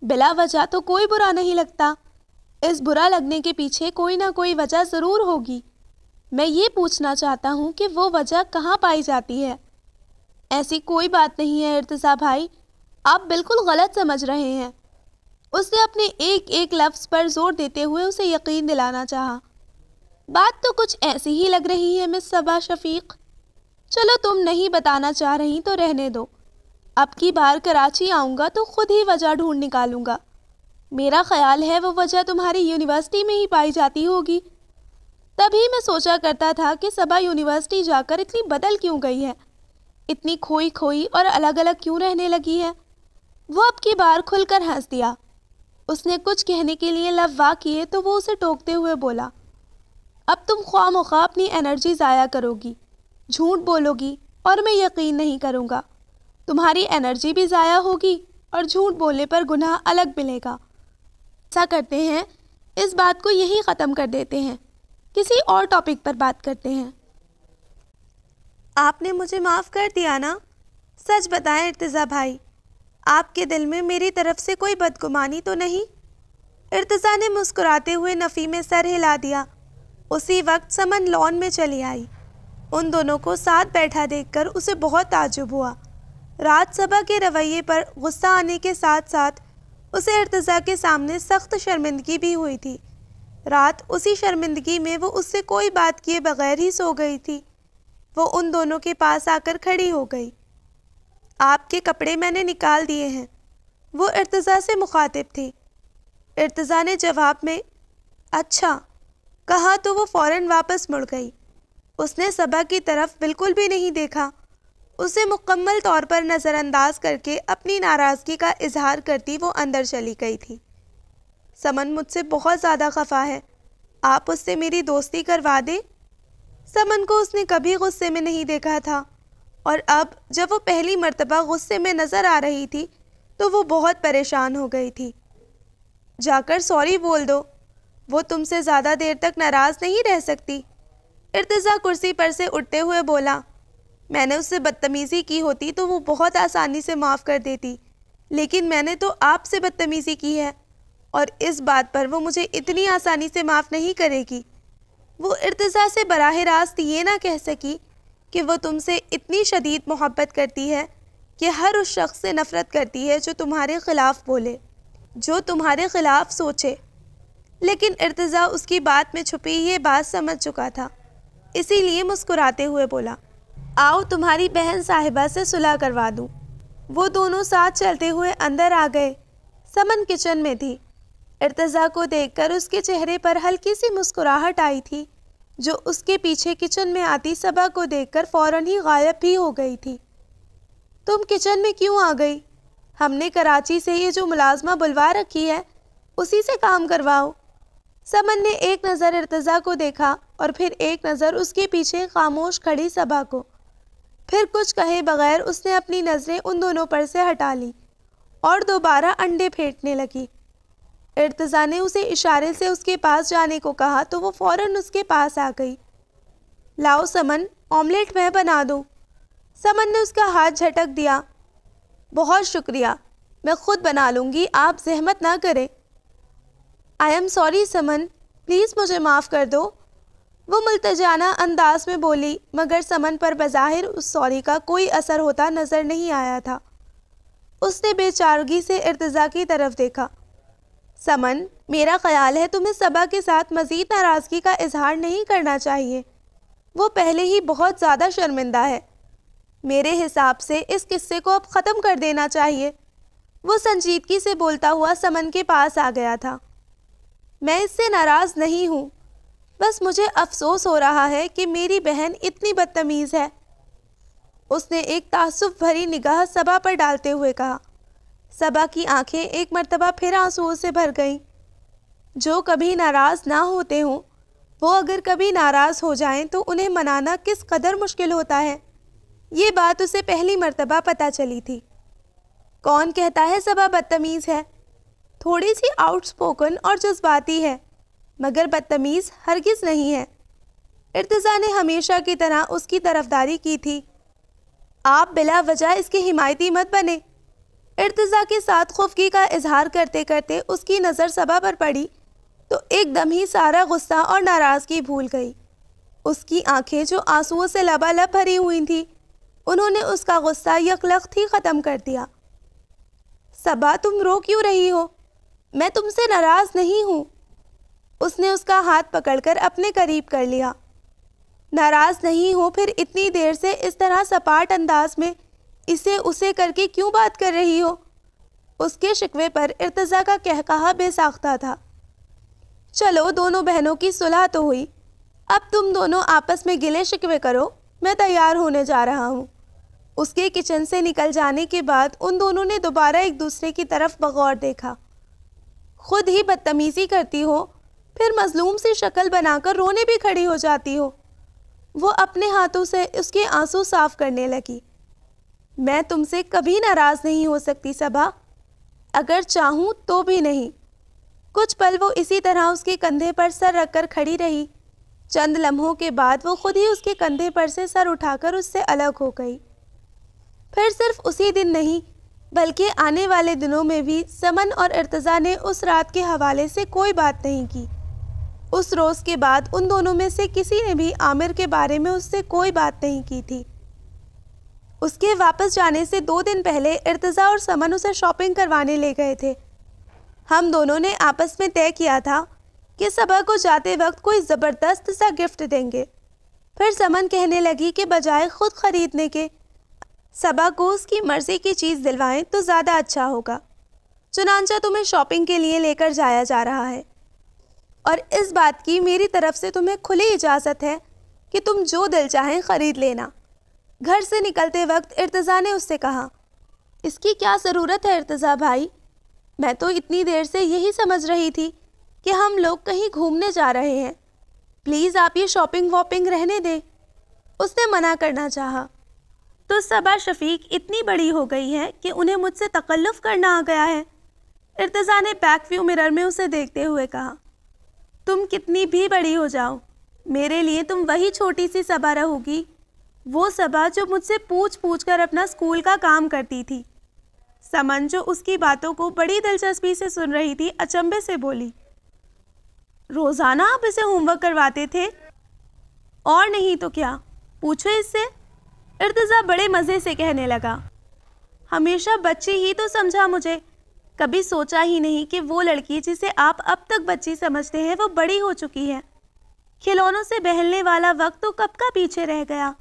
बिला वजह तो कोई बुरा नहीं लगता इस बुरा लगने के पीछे कोई ना कोई वजह ज़रूर होगी मैं ये पूछना चाहता हूँ कि वो वजह कहाँ पाई जाती है ऐसी कोई बात नहीं है इर्तज़ा भाई आप बिल्कुल गलत समझ रहे हैं उसने अपने एक एक लफ्ज़ पर जोर देते हुए उसे यकीन दिलाना चाहा। बात तो कुछ ऐसी ही लग रही है मिस सबा शफीक चलो तुम नहीं बताना चाह रही तो रहने दो अब की बार कराची आऊँगा तो खुद ही वजह ढूंढ निकालूंगा मेरा ख्याल है वो वजह तुम्हारी यूनिवर्सिटी में ही पाई जाती होगी तभी मैं सोचा करता था कि सबा यूनिवर्सिटी जाकर इतनी बदल क्यों गई है इतनी खोई खोई और अलग अलग क्यों रहने लगी है वो अब की बार खुलकर हंस दिया उसने कुछ कहने के लिए लफ वाह किए तो वो उसे टोकते हुए बोला अब तुम ख्वा खा अपनी एनर्जी ज़ाया करोगी झूठ बोलोगी और मैं यकीन नहीं करूँगा तुम्हारी एनर्जी भी ज़ाया होगी और झूठ बोलने पर गुनाह अलग मिलेगा ऐसा करते हैं इस बात को यही ख़त्म कर देते हैं किसी और टॉपिक पर बात करते हैं आपने मुझे माफ़ कर दिया ना सच बताएं इर्तज़ा भाई आपके दिल में मेरी तरफ से कोई बदगुमानी तो नहीं इर्तज़ा ने मुस्कुराते हुए नफ़ी में सर हिला दिया उसी वक्त समन लॉन में चली आई उन दोनों को साथ बैठा देखकर उसे बहुत ताजुब हुआ राजसभा के रवैये पर गुस्सा आने के साथ साथ उसे इर्तज़ा के सामने सख्त शर्मिंदगी भी हुई थी रात उसी शर्मिंदगी में वो उससे कोई बात किए बगैर ही सो गई थी वो उन दोनों के पास आकर खड़ी हो गई आपके कपड़े मैंने निकाल दिए हैं वो इर्तज़ा से मुखातिब थी इर्तज़ा ने जवाब में अच्छा कहा तो वो फ़ौर वापस मुड़ गई उसने सबा की तरफ बिल्कुल भी नहीं देखा उसे मुकम्मल तौर पर नज़रअंदाज करके अपनी नाराज़गी का इजहार करती वो अंदर चली गई थी समन मुझसे बहुत ज़्यादा खफा है आप उससे मेरी दोस्ती करवा दें समन को उसने कभी गुस्से में नहीं देखा था और अब जब वो पहली मर्तबा गुस्से में नज़र आ रही थी तो वो बहुत परेशान हो गई थी जाकर सॉरी बोल दो वो तुमसे ज़्यादा देर तक नाराज़ नहीं रह सकती इर्तज़ा कुर्सी पर से उठते हुए बोला मैंने उससे बदतमीज़ी की होती तो वो बहुत आसानी से माफ़ कर देती लेकिन मैंने तो आपसे बदतमीज़ी की है और इस बात पर वो मुझे इतनी आसानी से माफ़ नहीं करेगी वो इर्तज़ा से बराह रास्त ये ना कह सकी कि वो तुमसे इतनी शदीद मोहब्बत करती है कि हर उस शख्स से नफ़रत करती है जो तुम्हारे ख़िलाफ़ बोले जो तुम्हारे ख़िलाफ़ सोचे लेकिन इर्तज़ा उसकी बात में छुपी ये बात समझ चुका था इसीलिए मुस्कुराते हुए बोला आओ तुम्हारी बहन साहिबा से सुलह करवा दूँ वो दोनों साथ चलते हुए अंदर आ गए समन किचन में थी इर्तज़ा को देखकर उसके चेहरे पर हल्की सी मुस्कुराहट आई थी जो उसके पीछे किचन में आती सबा को देखकर फौरन ही गायब भी हो गई थी तुम किचन में क्यों आ गई हमने कराची से ये जो मुलाजमा बुलवा रखी है उसी से काम करवाओ समन ने एक नज़र इर्तज़ा को देखा और फिर एक नज़र उसके पीछे खामोश खड़ी सबा को फिर कुछ कहे बगैर उसने अपनी नज़रें उन दोनों पर से हटा ली और दोबारा अंडे फेंटने लगी इर्तज़ा ने उसे इशारे से उसके पास जाने को कहा तो वो फ़ौरन उसके पास आ गई लाओ समन ऑमलेट मैं बना दूँ समन ने उसका हाथ झटक दिया बहुत शुक्रिया मैं ख़ुद बना लूँगी आप जहमत ना करें I am sorry Saman please मुझे माफ़ कर दो वो मुलतजाना अंदाज में बोली मगर समन पर बज़ाहिर उस सॉरी का कोई असर होता नज़र नहीं आया था उसने बेचारगी से इर्तज़ा की तरफ देखा समन मेरा ख्याल है तुम्हें सबा के साथ मज़ीद नाराज़गी का इजहार नहीं करना चाहिए वो पहले ही बहुत ज़्यादा शर्मिंदा है मेरे हिसाब से इस किस्से को अब ख़त्म कर देना चाहिए वो संजीदगी से बोलता हुआ समन के पास आ गया था मैं इससे नाराज़ नहीं हूँ बस मुझे अफसोस हो रहा है कि मेरी बहन इतनी बदतमीज़ है उसने एक तासुब भरी निगाह सबा पर डालते हुए कहा सबा की आंखें एक मरतबा फिर आंसुओं से भर गईं जो कभी नाराज़ ना होते हों वो अगर कभी नाराज़ हो जाएं तो उन्हें मनाना किस कदर मुश्किल होता है ये बात उसे पहली मरतबा पता चली थी कौन कहता है सबा बदतमीज़ है थोड़ी सी आउटस्पोकन और जज्बाती है मगर बदतमीज़ हरगिज़ नहीं है इर्तज़ा ने हमेशा की तरह उसकी तरफदारी की थी आप बिला वजह इसके हिमायती मत बने इर्तज़ा के साथ खुफगी का इजहार करते करते उसकी नज़र सबा पर पड़ी तो एकदम ही सारा गुस्सा और नाराज़गी भूल गई उसकी आंखें जो आंसुओं से लबालब भरी हुई थी उन्होंने उसका गुस्सा यकलक ही ख़त्म कर दिया सबा तुम रो क्यों रही हो मैं तुमसे नाराज़ नहीं हूँ उसने उसका हाथ पकड़कर अपने करीब कर लिया नाराज़ नहीं हो फिर इतनी देर से इस तरह सपाट अंदाज में इसे उसे करके क्यों बात कर रही हो उसके शिकवे पर इर्तज़ा का कहकहा बेसाख्ता था चलो दोनों बहनों की सुलह तो हुई अब तुम दोनों आपस में गिले शिकवे करो मैं तैयार होने जा रहा हूँ उसके किचन से निकल जाने के बाद उन दोनों ने दोबारा एक दूसरे की तरफ बगौर देखा खुद ही बदतमीज़ी करती हो फिर मज़लूम सी शक्ल बनाकर रोने भी खड़ी हो जाती हो वो अपने हाथों से उसके आंसू साफ़ करने लगी मैं तुमसे कभी नाराज़ नहीं हो सकती सभा अगर चाहूँ तो भी नहीं कुछ पल वो इसी तरह उसके कंधे पर सर रखकर खड़ी रही चंद लम्हों के बाद वो खुद ही उसके कंधे पर से सर उठाकर उससे अलग हो गई फिर सिर्फ उसी दिन नहीं बल्कि आने वाले दिनों में भी समन और इर्तज़ा ने उस रात के हवाले से कोई बात नहीं की उस रोज़ के बाद उन दोनों में से किसी ने भी आमिर के बारे में उससे कोई बात नहीं की थी उसके वापस जाने से दो दिन पहले इर्तज़ा और समन उसे शॉपिंग करवाने ले गए थे हम दोनों ने आपस में तय किया था कि सबा को जाते वक्त कोई ज़बरदस्त सा गिफ्ट देंगे फिर समन कहने लगी कि बजाय ख़ुद ख़रीदने के सबा को उसकी मर्ज़ी की चीज़ दिलवाएं तो ज़्यादा अच्छा होगा चुनानचा तुम्हें शॉपिंग के लिए लेकर जाया जा रहा है और इस बात की मेरी तरफ़ से तुम्हें खुली इजाज़त है कि तुम जो दिल चाहें ख़रीद लेना घर से निकलते वक्त इर्तज़ा ने उससे कहा इसकी क्या ज़रूरत है इर्तज़ा भाई मैं तो इतनी देर से यही समझ रही थी कि हम लोग कहीं घूमने जा रहे हैं प्लीज़ आप ये शॉपिंग वॉपिंग रहने दें उसने मना करना चाहा तो सबा शफीक इतनी बड़ी हो गई है कि उन्हें मुझसे तकल्लुफ़ करना आ गया है इर्तज़ा ने बैक व्यू मिरर में उसे देखते हुए कहा तुम कितनी भी बड़ी हो जाओ मेरे लिए तुम वही छोटी सी सबा रहोगी वो सबा जो मुझसे पूछ पूछ कर अपना स्कूल का काम करती थी समन जो उसकी बातों को बड़ी दिलचस्पी से सुन रही थी अचंभे से बोली रोज़ाना आप इसे होमवर्क करवाते थे और नहीं तो क्या पूछो इससे इर्तज़ा बड़े मज़े से कहने लगा हमेशा बच्ची ही तो समझा मुझे कभी सोचा ही नहीं कि वो लड़की जिसे आप अब तक बच्ची समझते हैं वो बड़ी हो चुकी है खिलौनों से बहलने वाला वक्त तो कब का पीछे रह गया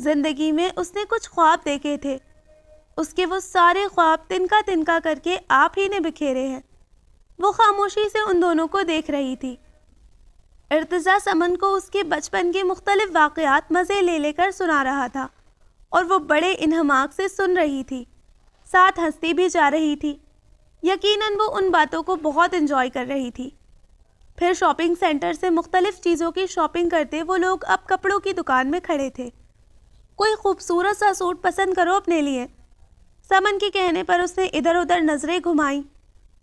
ज़िंदगी में उसने कुछ ख्वाब देखे थे उसके वो सारे ख्वाब तिनका तिनका करके आप ही ने बिखेरे हैं वो खामोशी से उन दोनों को देख रही थी इर्तज़ा समन को उसके बचपन के मुख्तलिफ वाक़ात मज़े ले लेकर सुना रहा था और वो बड़े इनहमाक से सुन रही थी साथ हंसती भी जा रही थी यकीनन वो उन बातों को बहुत इंजॉय कर रही थी फिर शॉपिंग सेंटर से मुख्तलिफ़ चीज़ों की शॉपिंग करते वो लोग अब कपड़ों की दुकान में खड़े थे कोई खूबसूरत सा सूट पसंद करो अपने लिए समन के कहने पर उसने इधर उधर नज़रें घुमाई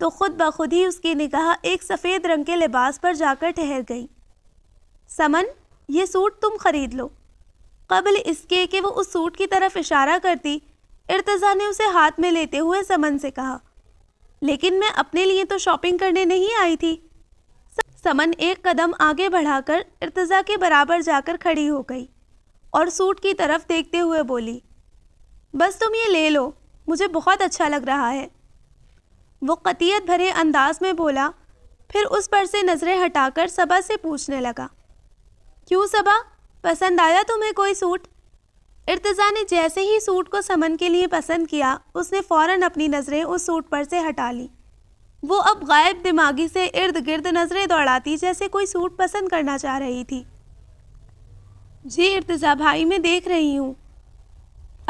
तो खुद ब खुद ही उसकी निगाह एक सफ़ेद रंग के लिबास पर जाकर ठहर गई समन ये सूट तुम खरीद लो कबल इसके कि वो उस सूट की तरफ इशारा करती इर्तज़ा ने उसे हाथ में लेते हुए समन से कहा लेकिन मैं अपने लिए तो शॉपिंग करने नहीं आई थी समन एक कदम आगे बढ़ाकर इर्तज़ा के बराबर जाकर खड़ी हो गई और सूट की तरफ देखते हुए बोली बस तुम ये ले लो मुझे बहुत अच्छा लग रहा है वो कतियत भरे अंदाज में बोला फिर उस पर से नज़रें हटाकर सबा से पूछने लगा क्यों सबा पसंद आया तुम्हें कोई सूट इर्तज़ा ने जैसे ही सूट को समन के लिए पसंद किया उसने फ़ौरन अपनी नज़रें उस सूट पर से हटा ली वो अब गायब दिमागी से इर्द गिर्द नज़रें दौड़ाती जैसे कोई सूट पसंद करना चाह रही थी जी इर्तज़ा भाई मैं देख रही हूँ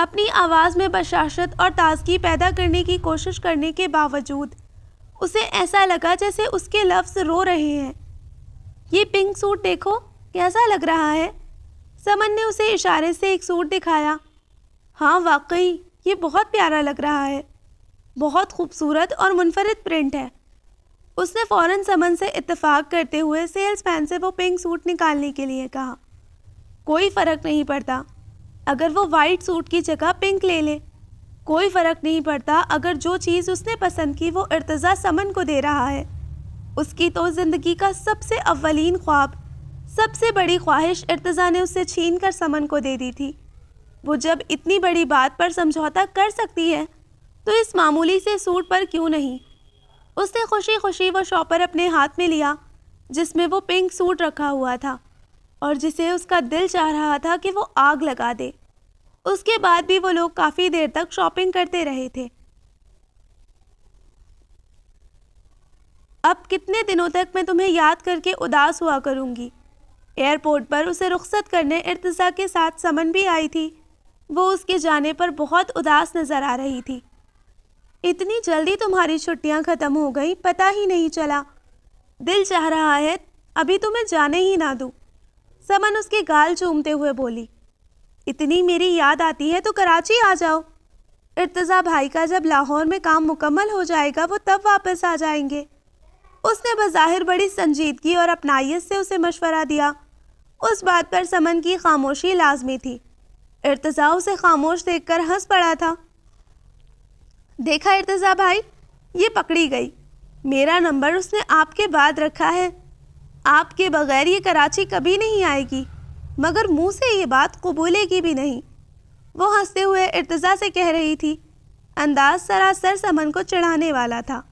अपनी आवाज़ में बशाशत और ताजगी पैदा करने की कोशिश करने के बावजूद उसे ऐसा लगा जैसे उसके लफ्ज़ रो रहे हैं ये पिंक सूट देखो कैसा लग रहा है समन ने उसे इशारे से एक सूट दिखाया हाँ वाकई ये बहुत प्यारा लग रहा है बहुत खूबसूरत और मुनफरद प्रिंट है उसने फ़ौरन समन से इतफ़ाक़ करते हुए सेल्समैन से वो पिंक सूट निकालने के लिए कहा कोई फ़र्क नहीं पड़ता अगर वो वाइट सूट की जगह पिंक ले ले कोई फ़र्क नहीं पड़ता अगर जो चीज़ उसने पसंद की वो इर्तज़ा समन को दे रहा है उसकी तो ज़िंदगी का सबसे अवलिन ख्वाब सबसे बड़ी ख्वाहिश इर्तज़ा ने उससे छीन कर समन को दे दी थी वो जब इतनी बड़ी बात पर समझौता कर सकती है तो इस मामूली से सूट पर क्यों नहीं उसने खुशी खुशी वो शॉपर अपने हाथ में लिया जिसमें वो पिंक सूट रखा हुआ था और जिसे उसका दिल चाह रहा था कि वो आग लगा दे उसके बाद भी वो लोग काफ़ी देर तक शॉपिंग करते रहे थे अब कितने दिनों तक मैं तुम्हें याद करके उदास हुआ करूँगी एयरपोर्ट पर उसे रुख्सत करने इर्तज़ा के साथ समन भी आई थी वो उसके जाने पर बहुत उदास नज़र आ रही थी इतनी जल्दी तुम्हारी छुट्टियां ख़त्म हो गई पता ही नहीं चला दिल चाह रहा है अभी तुम्हें तो जाने ही ना दूँ समन उसके गाल चूमते हुए बोली इतनी मेरी याद आती है तो कराची आ जाओ इर्तज़ा भाई का जब लाहौर में काम मुकम्मल हो जाएगा वो तब वापस आ जाएंगे उसने बज़ाहिर बड़ी संजीदगी और अपनाइत से उसे मशवरा दिया उस बात पर समन की खामोशी लाजमी थी इर्तज़ा उसे खामोश देखकर हंस पड़ा था देखा इर्तज़ा भाई ये पकड़ी गई मेरा नंबर उसने आपके बाद रखा है आपके बगैर ये कराची कभी नहीं आएगी मगर मुंह से ये बात कबूलेगी भी नहीं वो हंसते हुए इर्तज़ा से कह रही थी अंदाज सरासर समन को चढ़ाने वाला था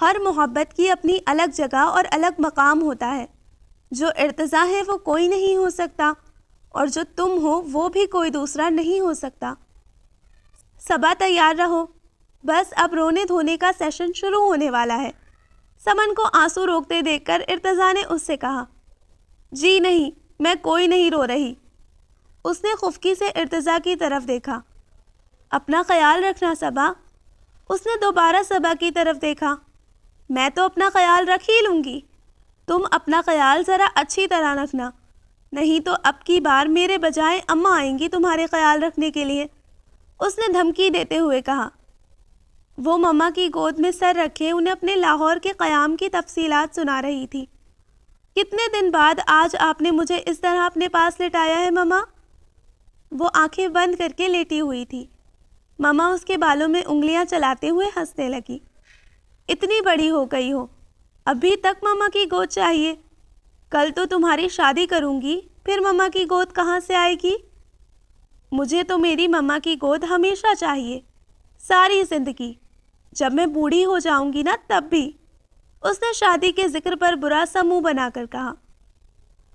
हर मोहब्बत की अपनी अलग जगह और अलग मकाम होता है जो इर्तज़ा है वो कोई नहीं हो सकता और जो तुम हो वो भी कोई दूसरा नहीं हो सकता सबा तैयार रहो बस अब रोने धोने का सेशन शुरू होने वाला है समन को आंसू रोकते देखकर इर्तज़ा ने उससे कहा जी नहीं मैं कोई नहीं रो रही उसने खुफकी से इर्तज़ा की तरफ देखा अपना ख्याल रखना सबा उसने दोबारा सबा की तरफ देखा मैं तो अपना ख्याल रख ही लूँगी तुम अपना ख्याल ज़रा अच्छी तरह रखना नहीं तो अब की बार मेरे बजाय अम्मा आएंगी तुम्हारे ख्याल रखने के लिए उसने धमकी देते हुए कहा वो मम्मा की गोद में सर रखे उन्हें अपने लाहौर के क़याम की तफसीलात सुना रही थी कितने दिन बाद आज आपने मुझे इस तरह अपने पास लेटाया है मम्मा वो आंखें बंद करके लेटी हुई थी मम्मा उसके बालों में उंगलियां चलाते हुए हंसने लगी इतनी बड़ी हो गई हो अभी तक मम्मा की गोद चाहिए कल तो तुम्हारी शादी करूँगी फिर मम्मा की गोद कहाँ से आएगी मुझे तो मेरी मम्मा की गोद हमेशा चाहिए सारी ज़िंदगी जब मैं बूढ़ी हो जाऊंगी ना तब भी उसने शादी के जिक्र पर बुरा सा मुंह बनाकर कहा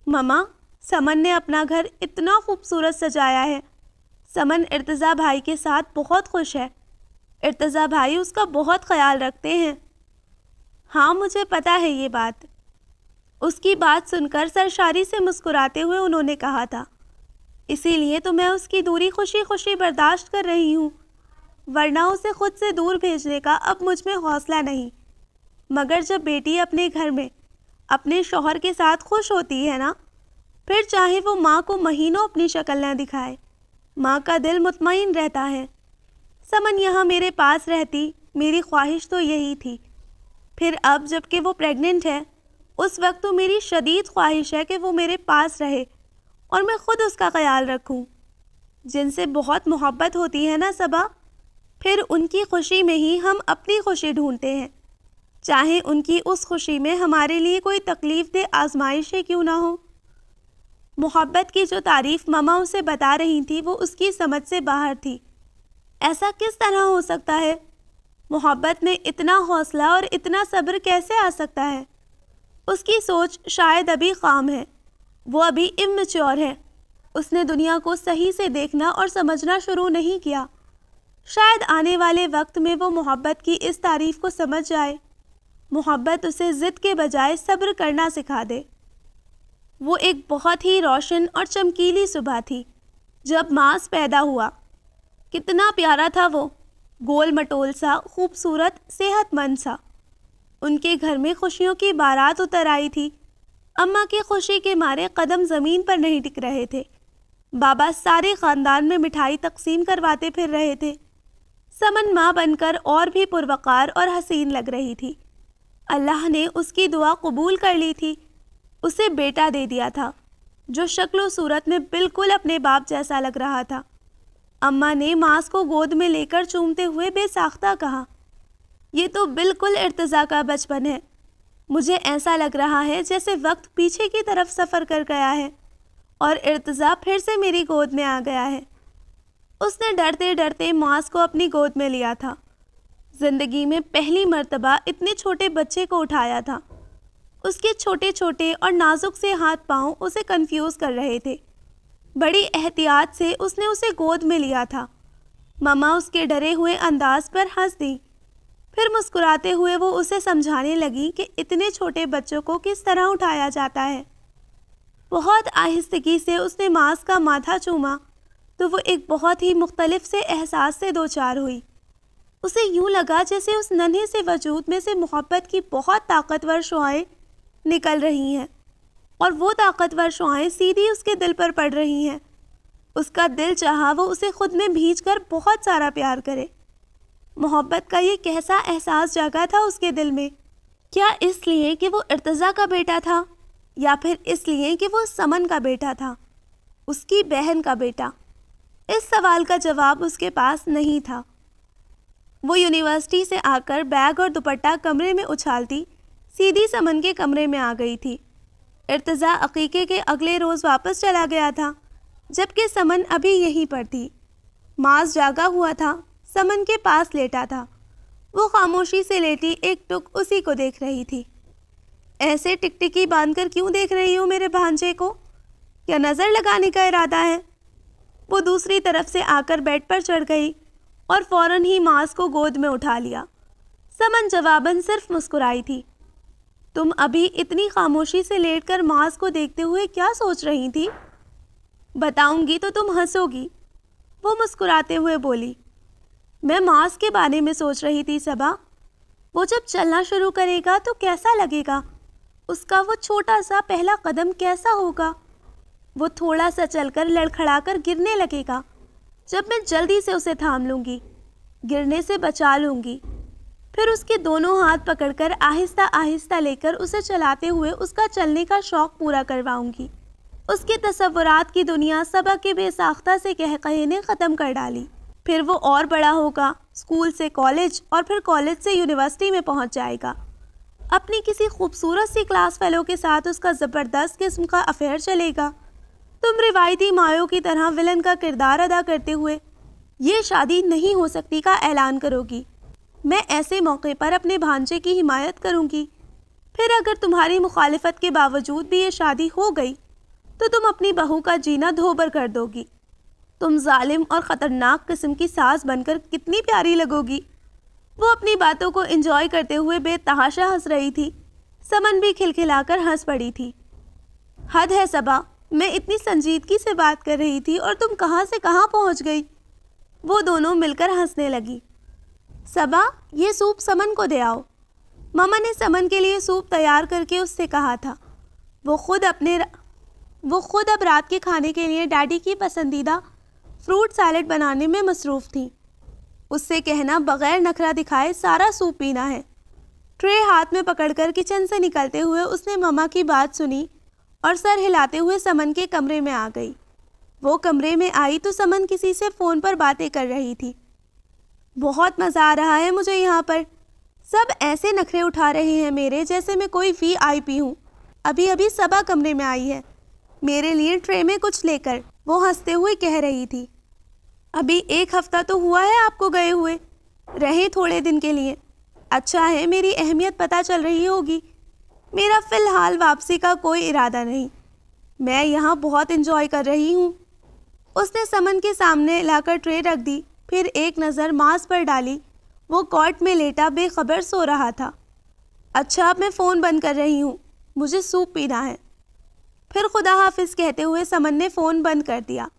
ममा समन ने अपना घर इतना खूबसूरत सजाया है समन इर्तज़ा भाई के साथ बहुत खुश है इर्तज़ा भाई उसका बहुत ख्याल रखते हैं हाँ मुझे पता है ये बात उसकी बात सुनकर सरशारी से मुस्कुराते हुए उन्होंने कहा था इसीलिए तो मैं उसकी दूरी खुशी खुशी बर्दाश्त कर रही हूँ वरना उसे खुद से दूर भेजने का अब मुझ में हौसला नहीं मगर जब बेटी अपने घर में अपने शोहर के साथ खुश होती है ना फिर चाहे वो माँ को महीनों अपनी शक्ल ना दिखाए माँ का दिल मुतमिन रहता है समन यहाँ मेरे पास रहती मेरी ख्वाहिश तो यही थी फिर अब जबकि वो प्रेग्नेंट है उस वक्त तो मेरी शदीद ख्वाहिश है कि वो मेरे पास रहे और मैं ख़ुद उसका ख्याल रखूं। जिनसे बहुत मोहब्बत होती है ना सबा फिर उनकी खुशी में ही हम अपनी खुशी ढूंढते हैं चाहे उनकी उस खुशी में हमारे लिए कोई तकलीफ़ दे है क्यों ना हो मोहब्बत की जो तारीफ़ ममा उसे बता रही थी वो उसकी समझ से बाहर थी ऐसा किस तरह हो सकता है मोहब्बत में इतना हौसला और इतना सब्र कैसे आ सकता है उसकी सोच शायद अभी खाम है वो अभी इमच्योर है उसने दुनिया को सही से देखना और समझना शुरू नहीं किया शायद आने वाले वक्त में वो मोहब्बत की इस तारीफ को समझ जाए मोहब्बत उसे ज़िद के बजाय सब्र करना सिखा दे वो एक बहुत ही रोशन और चमकीली सुबह थी जब मास पैदा हुआ कितना प्यारा था वो गोल मटोल सा खूबसूरत सेहतमंद सा उनके घर में खुशियों की बारात उतर आई थी अम्मा की खुशी के मारे कदम ज़मीन पर नहीं टिक रहे थे बाबा सारे ख़ानदान में मिठाई तकसीम करवाते फिर रहे थे समन माँ बनकर और भी पुरवकार और हसीन लग रही थी अल्लाह ने उसकी दुआ कबूल कर ली थी उसे बेटा दे दिया था जो शक्ल सूरत में बिल्कुल अपने बाप जैसा लग रहा था अम्मा ने मांस को गोद में लेकर चूमते हुए बेसाख्ता कहा यह तो बिल्कुल इर्तज़ा का बचपन है मुझे ऐसा लग रहा है जैसे वक्त पीछे की तरफ सफ़र कर गया है और इर्तज़ा फिर से मेरी गोद में आ गया है उसने डरते डरते मास को अपनी गोद में लिया था ज़िंदगी में पहली मर्तबा इतने छोटे बच्चे को उठाया था उसके छोटे छोटे और नाजुक से हाथ पांव उसे कंफ्यूज कर रहे थे बड़ी एहतियात से उसने उसे गोद में लिया था ममा उसके डरे हुए अंदाज पर हंस दी फिर मुस्कुराते हुए वो उसे समझाने लगी कि इतने छोटे बच्चों को किस तरह उठाया जाता है बहुत आहिस्तगी से उसने मास का माथा चूमा तो वो एक बहुत ही मुख्तलिफ से एहसास से दो चार हुई उसे यूं लगा जैसे उस नन्हे से वजूद में से मोहब्बत की बहुत ताकतवर शुआएँ निकल रही हैं और वो ताकतवर शुआएँ सीधी उसके दिल पर पड़ रही हैं उसका दिल चाहा वो उसे खुद में भींच कर बहुत सारा प्यार करे मोहब्बत का ये कैसा एहसास जागा था उसके दिल में क्या इसलिए कि वो इर्तज़ा का बेटा था या फिर इसलिए कि वो समन का बेटा था उसकी बहन का बेटा इस सवाल का जवाब उसके पास नहीं था वो यूनिवर्सिटी से आकर बैग और दुपट्टा कमरे में उछालती सीधी समन के कमरे में आ गई थी इर्तज़ा अकीके के अगले रोज़ वापस चला गया था जबकि समन अभी यहीं पर थी मास जागा हुआ था समन के पास लेटा था वो खामोशी से लेटी एक टुक उसी को देख रही थी ऐसे टिकटिकी बांधकर क्यों देख रही हो मेरे भांजे को क्या नज़र लगाने का इरादा है वो दूसरी तरफ से आकर बेड पर चढ़ गई और फौरन ही मास को गोद में उठा लिया समन जवाबन सिर्फ मुस्कुराई थी तुम अभी इतनी खामोशी से लेटकर मास को देखते हुए क्या सोच रही थी बताऊंगी तो तुम हंसोगी वो मुस्कुराते हुए बोली मैं मास के बारे में सोच रही थी सबा वो जब चलना शुरू करेगा तो कैसा लगेगा उसका वो छोटा सा पहला कदम कैसा होगा वो थोड़ा सा चलकर लड़खड़ाकर गिरने लगेगा जब मैं जल्दी से उसे थाम लूँगी गिरने से बचा लूँगी फिर उसके दोनों हाथ पकड़कर आहिस्ता आहिस्ता लेकर उसे चलाते हुए उसका चलने का शौक़ पूरा करवाऊँगी उसके तस्वुरात की दुनिया सबा के बेसाख्ता से कह कहे ने ख़त्म कर डाली फिर वो और बड़ा होगा स्कूल से कॉलेज और फिर कॉलेज से यूनिवर्सिटी में पहुंच जाएगा अपनी किसी खूबसूरत सी क्लास फेलो के साथ उसका ज़बरदस्त किस्म का अफेयर चलेगा तुम रिवायती मायों की तरह विलन का किरदार अदा करते हुए ये शादी नहीं हो सकती का ऐलान करोगी मैं ऐसे मौके पर अपने भांजे की हिमायत करूंगी फिर अगर तुम्हारी मुखालफत के बावजूद भी ये शादी हो गई तो तुम अपनी बहू का जीना धोबर कर दोगी तुम जालिम और ख़तरनाक किस्म की सास बनकर कितनी प्यारी लगोगी वो अपनी बातों को इंजॉय करते हुए बेतहाशा हंस रही थी समन भी खिलखिलाकर हंस पड़ी थी हद है सबा मैं इतनी संजीदगी से बात कर रही थी और तुम कहाँ से कहाँ पहुँच गई वो दोनों मिलकर हंसने लगी सबा ये सूप समन को दे आओ ममा ने समन के लिए सूप तैयार करके उससे कहा था वो खुद अपने वो खुद अब रात के खाने के लिए डैडी की पसंदीदा फ्रूट सैलड बनाने में मसरूफ़ थी उससे कहना बग़ैर नखरा दिखाए सारा सूप पीना है ट्रे हाथ में पकड़कर किचन से निकलते हुए उसने ममा की बात सुनी और सर हिलाते हुए समन के कमरे में आ गई वो कमरे में आई तो समन किसी से फ़ोन पर बातें कर रही थी बहुत मज़ा आ रहा है मुझे यहाँ पर सब ऐसे नखरे उठा रहे हैं मेरे जैसे मैं कोई वी आई पी हूँ अभी अभी सबा कमरे में आई है मेरे लिए ट्रे में कुछ लेकर वो हंसते हुए कह रही थी अभी एक हफ्ता तो हुआ है आपको गए हुए रहे थोड़े दिन के लिए अच्छा है मेरी अहमियत पता चल रही होगी मेरा फ़िलहाल वापसी का कोई इरादा नहीं मैं यहाँ बहुत इंजॉय कर रही हूँ उसने समन के सामने लाकर ट्रे रख दी फिर एक नज़र मांस पर डाली वो कॉर्ट में लेटा बेखबर सो रहा था अच्छा अब मैं फ़ोन बंद कर रही हूँ मुझे सूप पीना है फिर खुदा हाफिज कहते हुए समन ने फ़ोन बंद कर दिया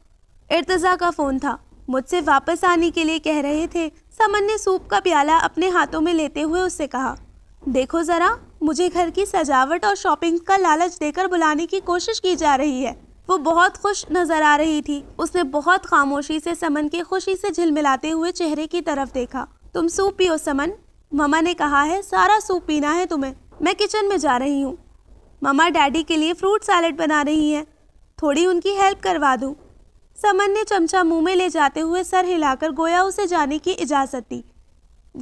इर्तज़ा का फ़ोन था मुझसे वापस आने के लिए कह रहे थे समन ने सूप का प्याला अपने हाथों में लेते हुए उससे कहा देखो ज़रा मुझे घर की सजावट और शॉपिंग का लालच देकर बुलाने की कोशिश की जा रही है वो बहुत खुश नजर आ रही थी उसने बहुत खामोशी से समन के खुशी से झिलमिलाते हुए चेहरे की तरफ देखा तुम सूप पियो समन ममा ने कहा है सारा सूप पीना है तुम्हें मैं किचन में जा रही हूँ ममा डैडी के लिए फ्रूट सैलड बना रही हैं थोड़ी उनकी हेल्प करवा दूँ समन ने चमचा मुंह में ले जाते हुए सर हिलाकर गोया उसे जाने की इजाज़त दी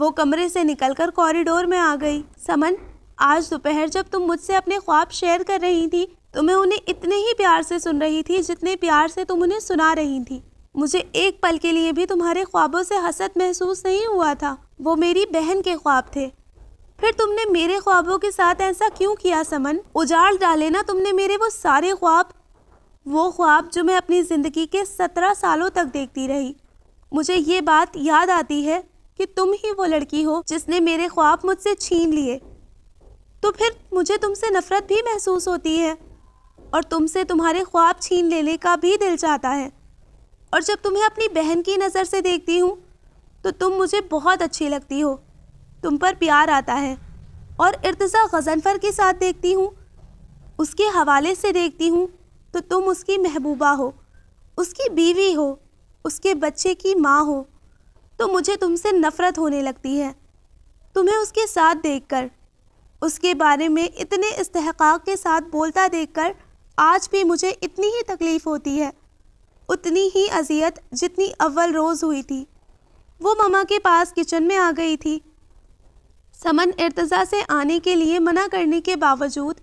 वो कमरे से निकलकर कॉरिडोर में आ गई समन आज दोपहर जब तुम मुझसे अपने ख्वाब शेयर कर रही थी तो मैं उन्हें इतने ही प्यार से सुन रही थी जितने प्यार से तुम उन्हें सुना रही थी मुझे एक पल के लिए भी तुम्हारे ख्वाबों से हसद महसूस नहीं हुआ था वो मेरी बहन के ख्वाब थे फिर तुमने मेरे ख्वाबों के साथ ऐसा क्यों किया समन उजाड़ डाले ना तुमने मेरे वो सारे ख्वाब वो ख्वाब जो मैं अपनी ज़िंदगी के सत्रह सालों तक देखती रही मुझे ये बात याद आती है कि तुम ही वो लड़की हो जिसने मेरे ख्वाब मुझसे छीन लिए तो फिर मुझे तुमसे नफ़रत भी महसूस होती है और तुमसे तुम्हारे ख्वाब छीन लेने का भी दिल चाहता है और जब तुम्हें अपनी बहन की नज़र से देखती हूँ तो तुम मुझे बहुत अच्छी लगती हो तुम पर प्यार आता है और इर्तज़ा गजनफर के साथ देखती हूँ उसके हवाले से देखती हूँ तो तुम उसकी महबूबा हो उसकी बीवी हो उसके बच्चे की माँ हो तो मुझे तुमसे नफ़रत होने लगती है तुम्हें उसके साथ देखकर उसके बारे में इतने इस्तेहकाक के साथ बोलता देखकर आज भी मुझे इतनी ही तकलीफ़ होती है उतनी ही अजियत जितनी अव्वल रोज़ हुई थी वो ममा के पास किचन में आ गई थी समन इर्तज़ा से आने के लिए मना करने के बावजूद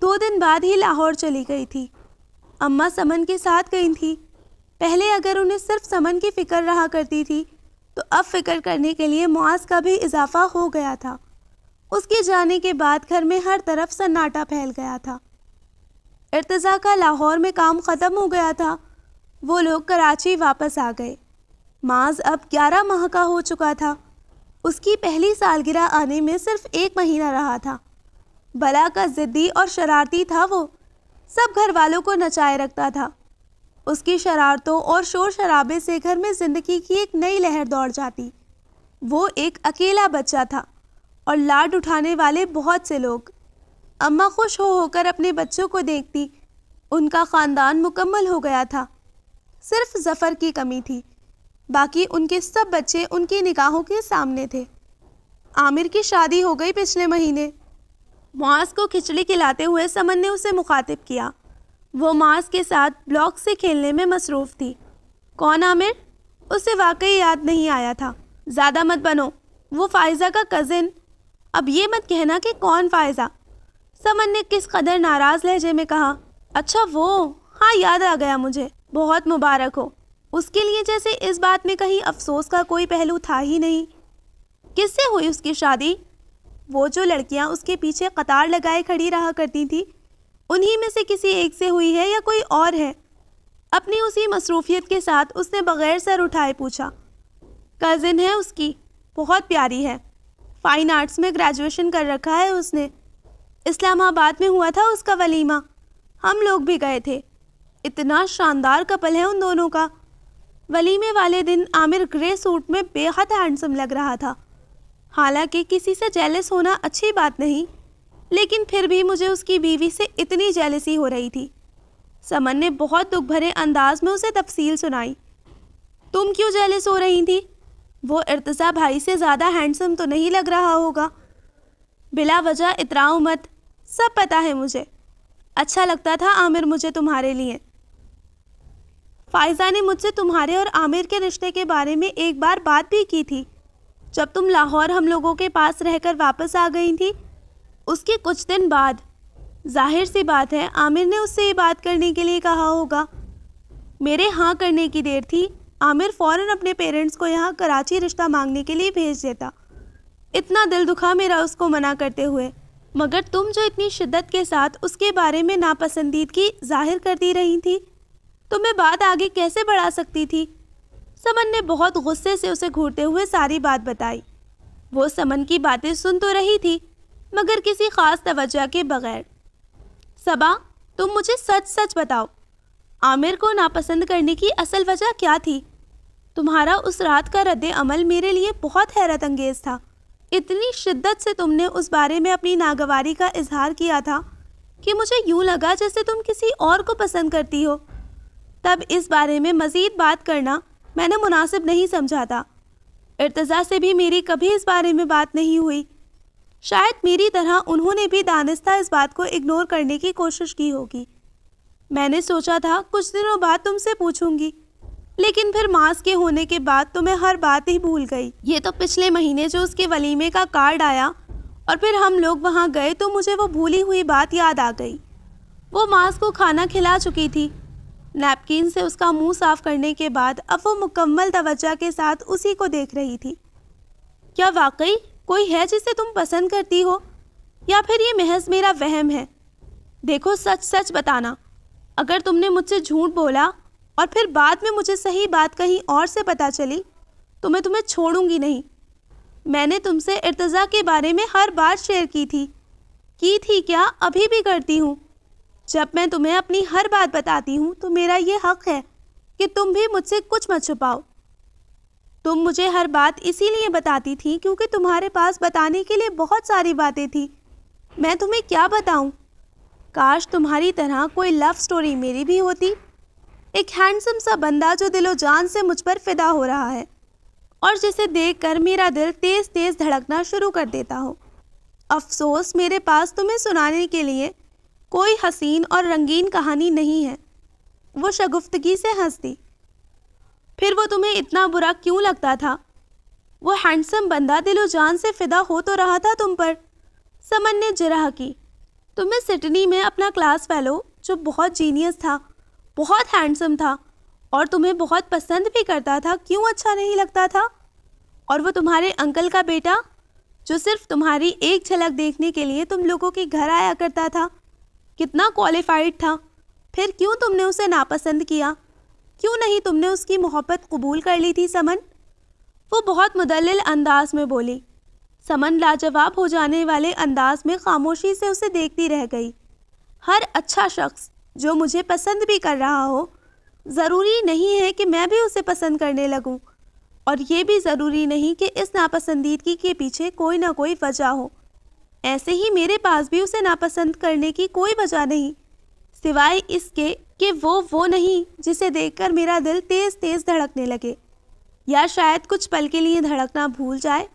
दो दिन बाद ही लाहौर चली गई थी अम्मा समन के साथ गई थी पहले अगर उन्हें सिर्फ समन की फ़िक्र रहा करती थी तो अब फ़िक्र करने के लिए मुआज का भी इजाफ़ा हो गया था उसके जाने के बाद घर में हर तरफ सन्नाटा फैल गया था इर्तज़ा का लाहौर में काम ख़त्म हो गया था वो लोग कराची वापस आ गए माज अब ग्यारह माह का हो चुका था उसकी पहली सालगिरह आने में सिर्फ एक महीना रहा था बला का ज़िद्दी और शरारती था वो सब घर वालों को नचाए रखता था उसकी शरारतों और शोर शराबे से घर में ज़िंदगी की एक नई लहर दौड़ जाती वो एक अकेला बच्चा था और लाड उठाने वाले बहुत से लोग अम्मा खुश हो होकर अपने बच्चों को देखती उनका ख़ानदान मुकम्मल हो गया था सिर्फ ज़फ़र की कमी थी बाकी उनके सब बच्चे उनकी निगाहों के सामने थे आमिर की शादी हो गई पिछले महीने मास को खिचड़ी खिलाते हुए समन ने उसे मुखातिब किया वो मास के साथ ब्लॉक से खेलने में मसरूफ़ थी कौन आमिर उसे वाकई याद नहीं आया था ज़्यादा मत बनो वो फायजा का कज़िन अब ये मत कहना कि कौन फायजा समन ने किस कदर नाराज़ लहजे में कहा अच्छा वो हाँ याद आ गया मुझे बहुत मुबारक हो उसके लिए जैसे इस बात में कहीं अफसोस का कोई पहलू था ही नहीं किससे हुई उसकी शादी वो जो लड़कियां उसके पीछे कतार लगाए खड़ी रहा करती थी उन्हीं में से किसी एक से हुई है या कोई और है अपनी उसी मसरूफियत के साथ उसने बग़ैर सर उठाए पूछा कज़िन है उसकी बहुत प्यारी है फ़ाइन आर्ट्स में ग्रेजुएशन कर रखा है उसने इस्लामाबाद में हुआ था उसका वलीमा हम लोग भी गए थे इतना शानदार कपल है उन दोनों का वलीमे वाले दिन आमिर ग्रे सूट में बेहद हैंडसम लग रहा था हालांकि किसी से जेलस होना अच्छी बात नहीं लेकिन फिर भी मुझे उसकी बीवी से इतनी जेलसी हो रही थी समन ने बहुत दुख भरे अंदाज में उसे तफसील सुनाई तुम क्यों जेलस हो रही थी वो इर्तज़ा भाई से ज़्यादा हैंडसम तो नहीं लग रहा होगा बिला वजह इतराओ मत सब पता है मुझे अच्छा लगता था आमिर मुझे तुम्हारे लिए फायज़ा ने मुझसे तुम्हारे और आमिर के रिश्ते के बारे में एक बार बात भी की थी जब तुम लाहौर हम लोगों के पास रहकर वापस आ गई थी उसके कुछ दिन बाद जाहिर सी बात है आमिर ने उससे ये बात करने के लिए कहा होगा मेरे हाँ करने की देर थी आमिर फ़ौरन अपने पेरेंट्स को यहाँ कराची रिश्ता मांगने के लिए भेज देता इतना दिल दुखा मेरा उसको मना करते हुए मगर तुम जो इतनी शिद्दत के साथ उसके बारे में नापसंदीदगी जाहिर करती रही थी तो मैं बात आगे कैसे बढ़ा सकती थी समन ने बहुत गुस्से से उसे घूरते हुए सारी बात बताई वो समन की बातें सुन तो रही थी मगर किसी ख़ास तवज्जा के बगैर सबा तुम मुझे सच सच बताओ आमिर को नापसंद करने की असल वजह क्या थी तुम्हारा उस रात का रद्द अमल मेरे लिए बहुत हैरत अंगेज था इतनी शिद्दत से तुमने उस बारे में अपनी नागवारी का इजहार किया था कि मुझे यूँ लगा जैसे तुम किसी और को पसंद करती हो तब इस बारे में मज़ीद बात करना मैंने मुनासिब नहीं समझा था इर्तज़ा से भी मेरी कभी इस बारे में बात नहीं हुई शायद मेरी तरह उन्होंने भी दानिस्ता इस बात को इग्नोर करने की कोशिश की होगी मैंने सोचा था कुछ दिनों बाद तुमसे पूछूंगी लेकिन फिर मास के होने के बाद तो मैं हर बात ही भूल गई ये तो पिछले महीने जो उसके वलीमे का कार्ड आया और फिर हम लोग वहाँ गए तो मुझे वो भूली हुई बात याद आ गई वो मास को खाना खिला चुकी थी नैपकिन से उसका मुंह साफ करने के बाद अब वो मुकम्मल तवज्जा के साथ उसी को देख रही थी क्या वाकई कोई है जिसे तुम पसंद करती हो या फिर ये महज मेरा वहम है देखो सच सच बताना अगर तुमने मुझसे झूठ बोला और फिर बाद में मुझे सही बात कहीं और से पता चली तो मैं तुम्हें छोड़ूंगी नहीं मैंने तुमसे इर्तज़ा के बारे में हर बात शेयर की थी की थी क्या अभी भी करती हूँ जब मैं तुम्हें अपनी हर बात बताती हूँ तो मेरा ये हक है कि तुम भी मुझसे कुछ मत छुपाओ तुम मुझे हर बात इसीलिए बताती थी क्योंकि तुम्हारे पास बताने के लिए बहुत सारी बातें थी मैं तुम्हें क्या बताऊं? काश तुम्हारी तरह कोई लव स्टोरी मेरी भी होती एक हैंडसम सा बंदा जो दिलो जान से मुझ पर फिदा हो रहा है और जिसे देख कर मेरा दिल तेज़ तेज़ धड़कना शुरू कर देता हो अफसोस मेरे पास तुम्हें सुनाने के लिए कोई हसीन और रंगीन कहानी नहीं है वो शगुफ्तगी से हंस दी फिर वो तुम्हें इतना बुरा क्यों लगता था वो हैंडसम बंदा दिलो जान से फिदा हो तो रहा था तुम पर समन ने जिरह की तुम्हें सिडनी में अपना क्लास फैलो जो बहुत जीनियस था बहुत हैंडसम था और तुम्हें बहुत पसंद भी करता था क्यों अच्छा नहीं लगता था और वो तुम्हारे अंकल का बेटा जो सिर्फ तुम्हारी एक झलक देखने के लिए तुम लोगों के घर आया करता था कितना क्वालिफाइड था फिर क्यों तुमने उसे नापसंद किया क्यों नहीं तुमने उसकी मोहब्बत कबूल कर ली थी समन वो बहुत मुदलिल अंदाज में बोली समन लाजवाब हो जाने वाले अंदाज में खामोशी से उसे देखती रह गई हर अच्छा शख्स जो मुझे पसंद भी कर रहा हो ज़रूरी नहीं है कि मैं भी उसे पसंद करने लगूं और ये भी ज़रूरी नहीं कि इस नापसंदीदगी के पीछे कोई ना कोई वजह हो ऐसे ही मेरे पास भी उसे नापसंद करने की कोई वजह नहीं सिवाय इसके कि वो वो नहीं जिसे देखकर मेरा दिल तेज़ तेज़ धड़कने लगे या शायद कुछ पल के लिए धड़कना भूल जाए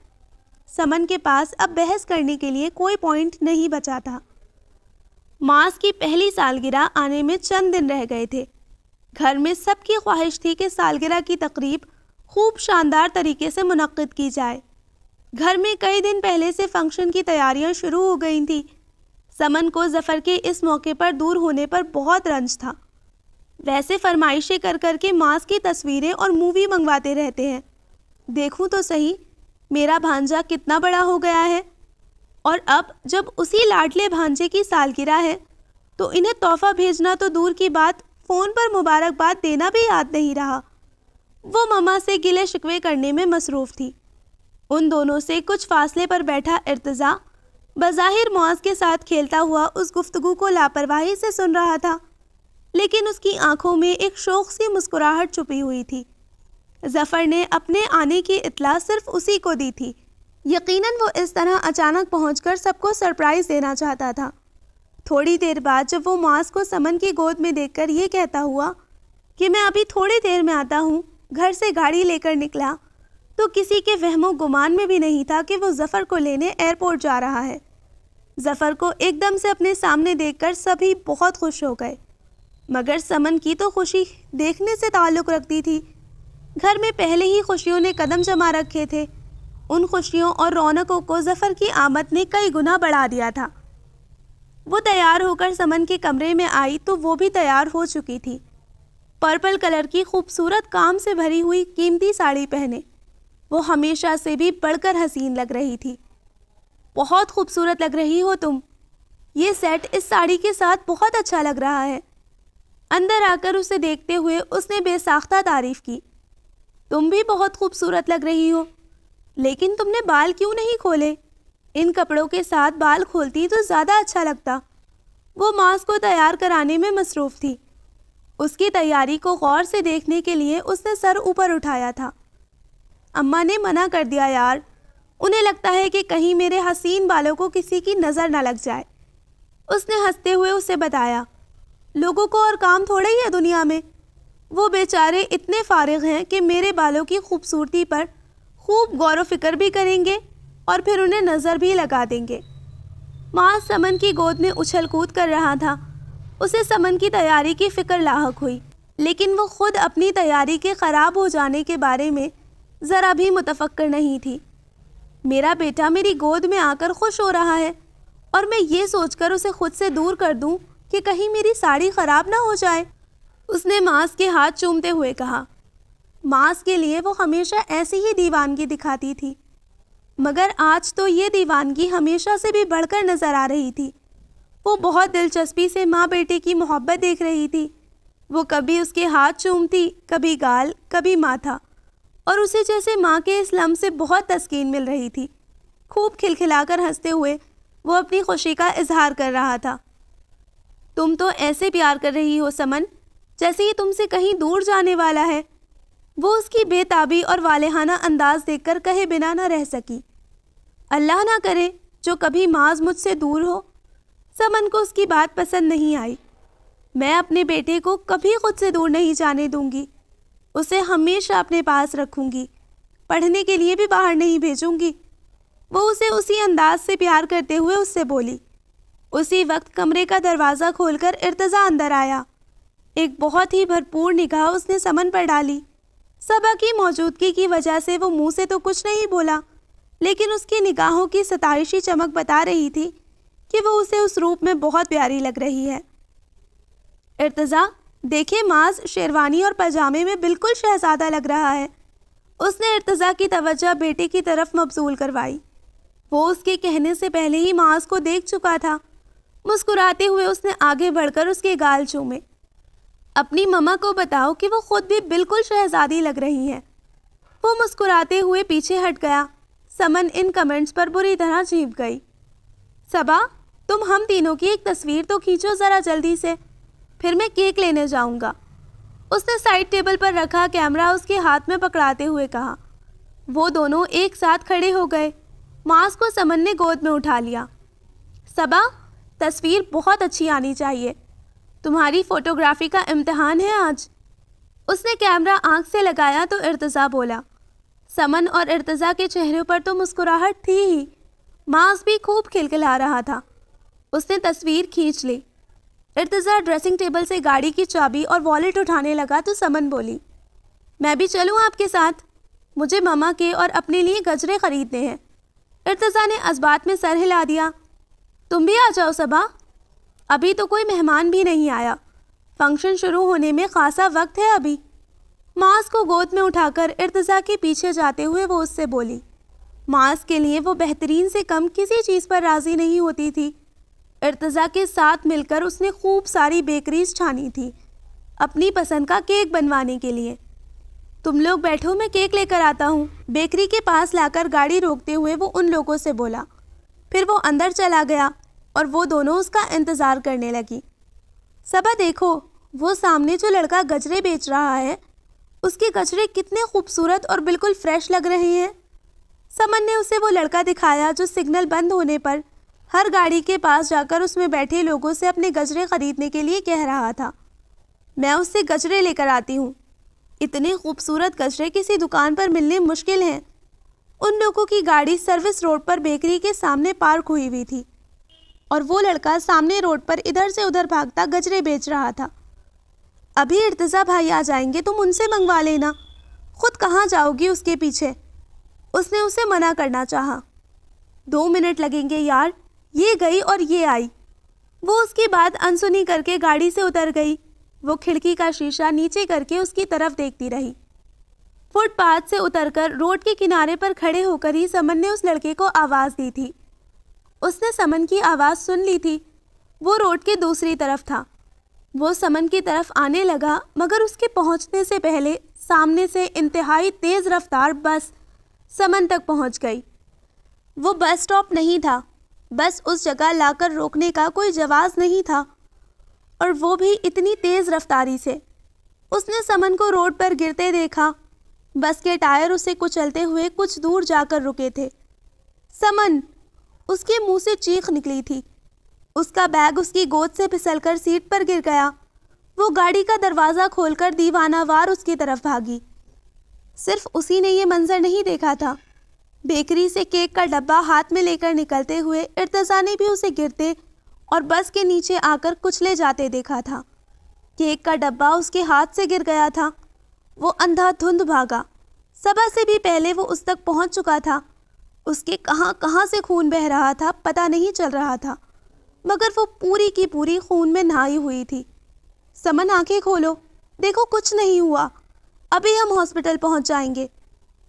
समन के पास अब बहस करने के लिए कोई पॉइंट नहीं बचा था मार्स की पहली सालगिरह आने में चंद दिन रह गए थे घर में सबकी ख्वाहिश थी कि सालगिरह की तकरीब खूब शानदार तरीके से मुनद की जाए घर में कई दिन पहले से फंक्शन की तैयारियां शुरू हो गई थी समन को जफ़र के इस मौके पर दूर होने पर बहुत रंज था वैसे फरमाइशें कर कर के मांस की तस्वीरें और मूवी मंगवाते रहते हैं देखूं तो सही मेरा भांजा कितना बड़ा हो गया है और अब जब उसी लाडले भांजे की सालगिरह है तो इन्हें तोहफा भेजना तो दूर की बात फ़ोन पर मुबारकबाद देना भी याद नहीं रहा वो ममा से गिले शिकवे करने में मसरूफ़ थी उन दोनों से कुछ फासले पर बैठा इर्तज़ा बज़ाहिर मुआज के साथ खेलता हुआ उस गुफ्तगु को लापरवाही से सुन रहा था लेकिन उसकी आंखों में एक शोक सी मुस्कुराहट छुपी हुई थी जफ़र ने अपने आने की इतला सिर्फ उसी को दी थी यकीनन वो इस तरह अचानक पहुंचकर सबको सरप्राइज़ देना चाहता था थोड़ी देर बाद जब वो मास को समन की गोद में देखकर ये कहता हुआ कि मैं अभी थोड़ी देर में आता हूँ घर से गाड़ी लेकर निकला तो किसी के वहमो गुमान में भी नहीं था कि वो जफ़र को लेने एयरपोर्ट जा रहा है जफ़र को एकदम से अपने सामने देखकर सभी बहुत खुश हो गए मगर समन की तो खुशी देखने से ताल्लुक़ रखती थी घर में पहले ही खुशियों ने कदम जमा रखे थे उन खुशियों और रौनकों को जफ़र की आमद ने कई गुना बढ़ा दिया था वो तैयार होकर समन के कमरे में आई तो वो भी तैयार हो चुकी थी पर्पल कलर की खूबसूरत काम से भरी हुई कीमती साड़ी पहने वो हमेशा से भी बढ़कर हसीन लग रही थी बहुत खूबसूरत लग रही हो तुम ये सेट इस साड़ी के साथ बहुत अच्छा लग रहा है अंदर आकर उसे देखते हुए उसने बेसाख्ता तारीफ़ की तुम भी बहुत खूबसूरत लग रही हो लेकिन तुमने बाल क्यों नहीं खोले इन कपड़ों के साथ बाल खोलती तो ज़्यादा अच्छा लगता वो मांस को तैयार कराने में मसरूफ़ थी उसकी तैयारी को गौर से देखने के लिए उसने सर ऊपर उठाया था अम्मा ने मना कर दिया यार उन्हें लगता है कि कहीं मेरे हसीन बालों को किसी की नज़र ना लग जाए उसने हंसते हुए उसे बताया लोगों को और काम थोड़े ही है दुनिया में वो बेचारे इतने फारिग हैं कि मेरे बालों की खूबसूरती पर खूब गौर फिक्र भी करेंगे और फिर उन्हें नज़र भी लगा देंगे माँ समन की गोद में उछल कूद कर रहा था उसे समन की तैयारी की फ़िक्र लाक हुई लेकिन वो खुद अपनी तैयारी के ख़राब हो जाने के बारे में ज़रा भी मुतफ़क्र नहीं थी मेरा बेटा मेरी गोद में आकर खुश हो रहा है और मैं ये सोचकर उसे खुद से दूर कर दूं कि कहीं मेरी साड़ी ख़राब ना हो जाए उसने माँस के हाथ चूमते हुए कहा मांस के लिए वो हमेशा ऐसी ही दीवानगी दिखाती थी मगर आज तो ये दीवानगी हमेशा से भी बढ़कर नज़र आ रही थी वो बहुत दिलचस्पी से माँ बेटे की मोहब्बत देख रही थी वो कभी उसके हाथ चूमती कभी गाल कभी माथा और उसे जैसे माँ के इस लम से बहुत तस्कीन मिल रही थी खूब खिलखिलाकर हंसते हुए वो अपनी खुशी का इजहार कर रहा था तुम तो ऐसे प्यार कर रही हो समन जैसे ये तुमसे कहीं दूर जाने वाला है वो उसकी बेताबी और वालेहाना अंदाज देखकर कहे बिना ना रह सकी अल्लाह ना करे जो कभी माज मुझसे दूर हो समन को उसकी बात पसंद नहीं आई मैं अपने बेटे को कभी खुद से दूर नहीं जाने दूंगी उसे हमेशा अपने पास रखूंगी पढ़ने के लिए भी बाहर नहीं भेजूंगी वो उसे उसी अंदाज से प्यार करते हुए उससे बोली उसी वक्त कमरे का दरवाज़ा खोलकर इर्तज़ा अंदर आया एक बहुत ही भरपूर निगाह उसने समन पर डाली सबा की मौजूदगी की वजह से वो मुंह से तो कुछ नहीं बोला लेकिन उसकी निगाहों की सतारिशी चमक बता रही थी कि वो उसे उस रूप में बहुत प्यारी लग रही है इर्तज़ा देखे माज शेरवानी और पजामे में बिल्कुल शहजादा लग रहा है उसने इर्तज़ा की तवज्जा बेटे की तरफ मबजूल करवाई वो उसके कहने से पहले ही माज को देख चुका था मुस्कुराते हुए उसने आगे बढ़कर उसके गाल चूमे अपनी ममा को बताओ कि वो खुद भी बिल्कुल शहजादी लग रही है वो मुस्कुराते हुए पीछे हट गया समन इन कमेंट्स पर बुरी तरह झीप गई सबा तुम हम तीनों की एक तस्वीर तो खींचो ज़रा जल्दी से फिर मैं केक लेने जाऊँगा उसने साइड टेबल पर रखा कैमरा उसके हाथ में पकड़ाते हुए कहा वो दोनों एक साथ खड़े हो गए मांस को समन ने गोद में उठा लिया सबा तस्वीर बहुत अच्छी आनी चाहिए तुम्हारी फ़ोटोग्राफ़ी का इम्तहान है आज उसने कैमरा आंख से लगाया तो इर्तज़ा बोला समन और इर्तज़ा के चेहरे पर तो मुस्कुराहट थी ही मांस भी खूब खिलखिला रहा था उसने तस्वीर खींच ली इर्तज़ा ड्रेसिंग टेबल से गाड़ी की चाबी और वॉलेट उठाने लगा तो समन बोली मैं भी चलूँ आपके साथ मुझे मामा के और अपने लिए गजरे ख़रीदने हैं इर्तज़ा ने इस्बात में सर हिला दिया तुम भी आ जाओ सबा अभी तो कोई मेहमान भी नहीं आया फंक्शन शुरू होने में खासा वक्त है अभी मास को गोद में उठाकर इर्तज़ा के पीछे जाते हुए वो उससे बोली मास के लिए वो बेहतरीन से कम किसी चीज़ पर राज़ी नहीं होती थी इर्तज़ा के साथ मिलकर उसने खूब सारी बेकरीज छानी थी अपनी पसंद का केक बनवाने के लिए तुम लोग बैठो मैं केक लेकर आता हूँ बेकरी के पास लाकर गाड़ी रोकते हुए वो उन लोगों से बोला फिर वो अंदर चला गया और वो दोनों उसका इंतज़ार करने लगी सबा देखो वो सामने जो लड़का गजरे बेच रहा है उसके गजरे कितने खूबसूरत और बिल्कुल फ्रेश लग रहे हैं समन ने उसे वो लड़का दिखाया जो सिग्नल बंद होने पर हर गाड़ी के पास जाकर उसमें बैठे लोगों से अपने गजरे ख़रीदने के लिए कह रहा था मैं उससे गजरे लेकर आती हूँ इतने खूबसूरत गजरे किसी दुकान पर मिलने मुश्किल हैं उन लोगों की गाड़ी सर्विस रोड पर बेकरी के सामने पार्क हुई हुई थी और वो लड़का सामने रोड पर इधर से उधर भागता गजरे बेच रहा था अभी इर्तज़ा भाई आ जाएंगे तुम उनसे मंगवा लेना खुद कहाँ जाओगी उसके पीछे उसने उसे मना करना चाहा। दो मिनट लगेंगे यार ये गई और ये आई वो उसकी बात अनसुनी करके गाड़ी से उतर गई वो खिड़की का शीशा नीचे करके उसकी तरफ देखती रही फुटपाथ से उतरकर रोड के किनारे पर खड़े होकर ही समन ने उस लड़के को आवाज़ दी थी उसने समन की आवाज़ सुन ली थी वो रोड के दूसरी तरफ था वो समन की तरफ आने लगा मगर उसके पहुंचने से पहले सामने से इंतहाई तेज़ रफ्तार बस समन तक पहुंच गई वो बस स्टॉप नहीं था बस उस जगह लाकर रोकने का कोई जवाब नहीं था और वो भी इतनी तेज़ रफ्तारी से उसने समन को रोड पर गिरते देखा बस के टायर उसे कुचलते हुए कुछ दूर जाकर रुके थे समन उसके मुंह से चीख निकली थी उसका बैग उसकी गोद से फिसलकर सीट पर गिर गया वो गाड़ी का दरवाज़ा खोलकर दीवानावार उसकी तरफ भागी सिर्फ उसी ने ये मंज़र नहीं देखा था बेकरी से केक का डब्बा हाथ में लेकर निकलते हुए इर्तज़ा ने भी उसे गिरते और बस के नीचे आकर कुचले जाते देखा था केक का डब्बा उसके हाथ से गिर गया था वो अंधाधुंध भागा सबा से भी पहले वो उस तक पहुंच चुका था उसके कहाँ कहाँ से खून बह रहा था पता नहीं चल रहा था मगर वो पूरी की पूरी खून में नहाई हुई थी समन आंखें खोलो देखो कुछ नहीं हुआ अभी हम हॉस्पिटल पहुंच जाएंगे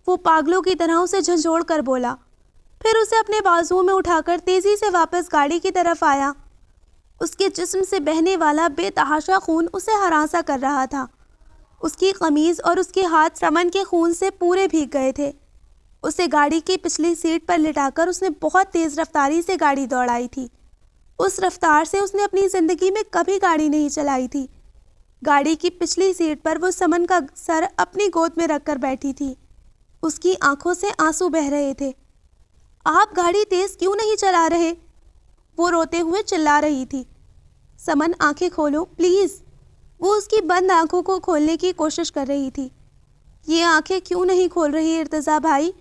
वो पागलों की तरह उसे झंझोड़ कर बोला फिर उसे अपने बाजुओं में उठाकर तेज़ी से वापस गाड़ी की तरफ आया उसके जिस्म से बहने वाला बेतहाशा खून उसे हरासा कर रहा था उसकी कमीज़ और उसके हाथ समन के खून से पूरे भीग गए थे उसे गाड़ी की पिछली सीट पर लिटाकर उसने बहुत तेज़ रफ्तारी से गाड़ी दौड़ाई थी उस रफ्तार से उसने अपनी ज़िंदगी में कभी गाड़ी नहीं चलाई थी गाड़ी की पिछली सीट पर वो समन का सर अपनी गोद में रखकर बैठी थी उसकी आंखों से आंसू बह रहे थे आप गाड़ी तेज़ क्यों नहीं चला रहे वो रोते हुए चिल्ला रही थी समन आंखें खोलो प्लीज़ वो उसकी बंद आंखों को खोलने की कोशिश कर रही थी ये आंखें क्यों नहीं खोल रही इर्तज़ा भाई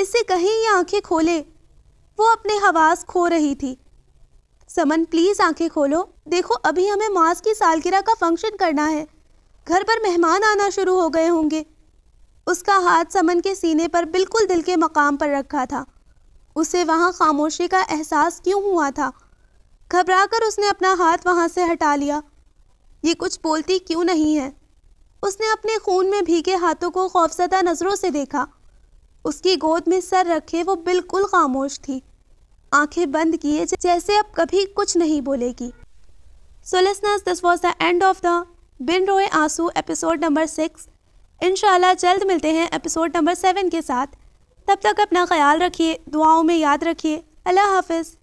इससे कहीं ये आंखें खोले वो अपने हवास खो रही थी समन प्लीज़ आंखें खोलो देखो अभी हमें मास की सालगिरह का फंक्शन करना है घर पर मेहमान आना शुरू हो गए होंगे उसका हाथ समन के सीने पर बिल्कुल दिल के मकाम पर रखा था उसे वहाँ खामोशी का एहसास क्यों हुआ था घबरा कर उसने अपना हाथ वहाँ से हटा लिया ये कुछ बोलती क्यों नहीं है उसने अपने खून में भीगे हाथों को खौफजदा नज़रों से देखा उसकी गोद में सर रखे वो बिल्कुल खामोश थी आंखें बंद किए जैसे अब कभी कुछ नहीं बोलेगी so listeners this was the end of the Bin Roye Aansoo episode number six इन जल्द मिलते हैं एपिसोड नंबर सेवन के साथ तब तक अपना ख्याल रखिए दुआओं में याद रखिए अल्लाह हाफिज़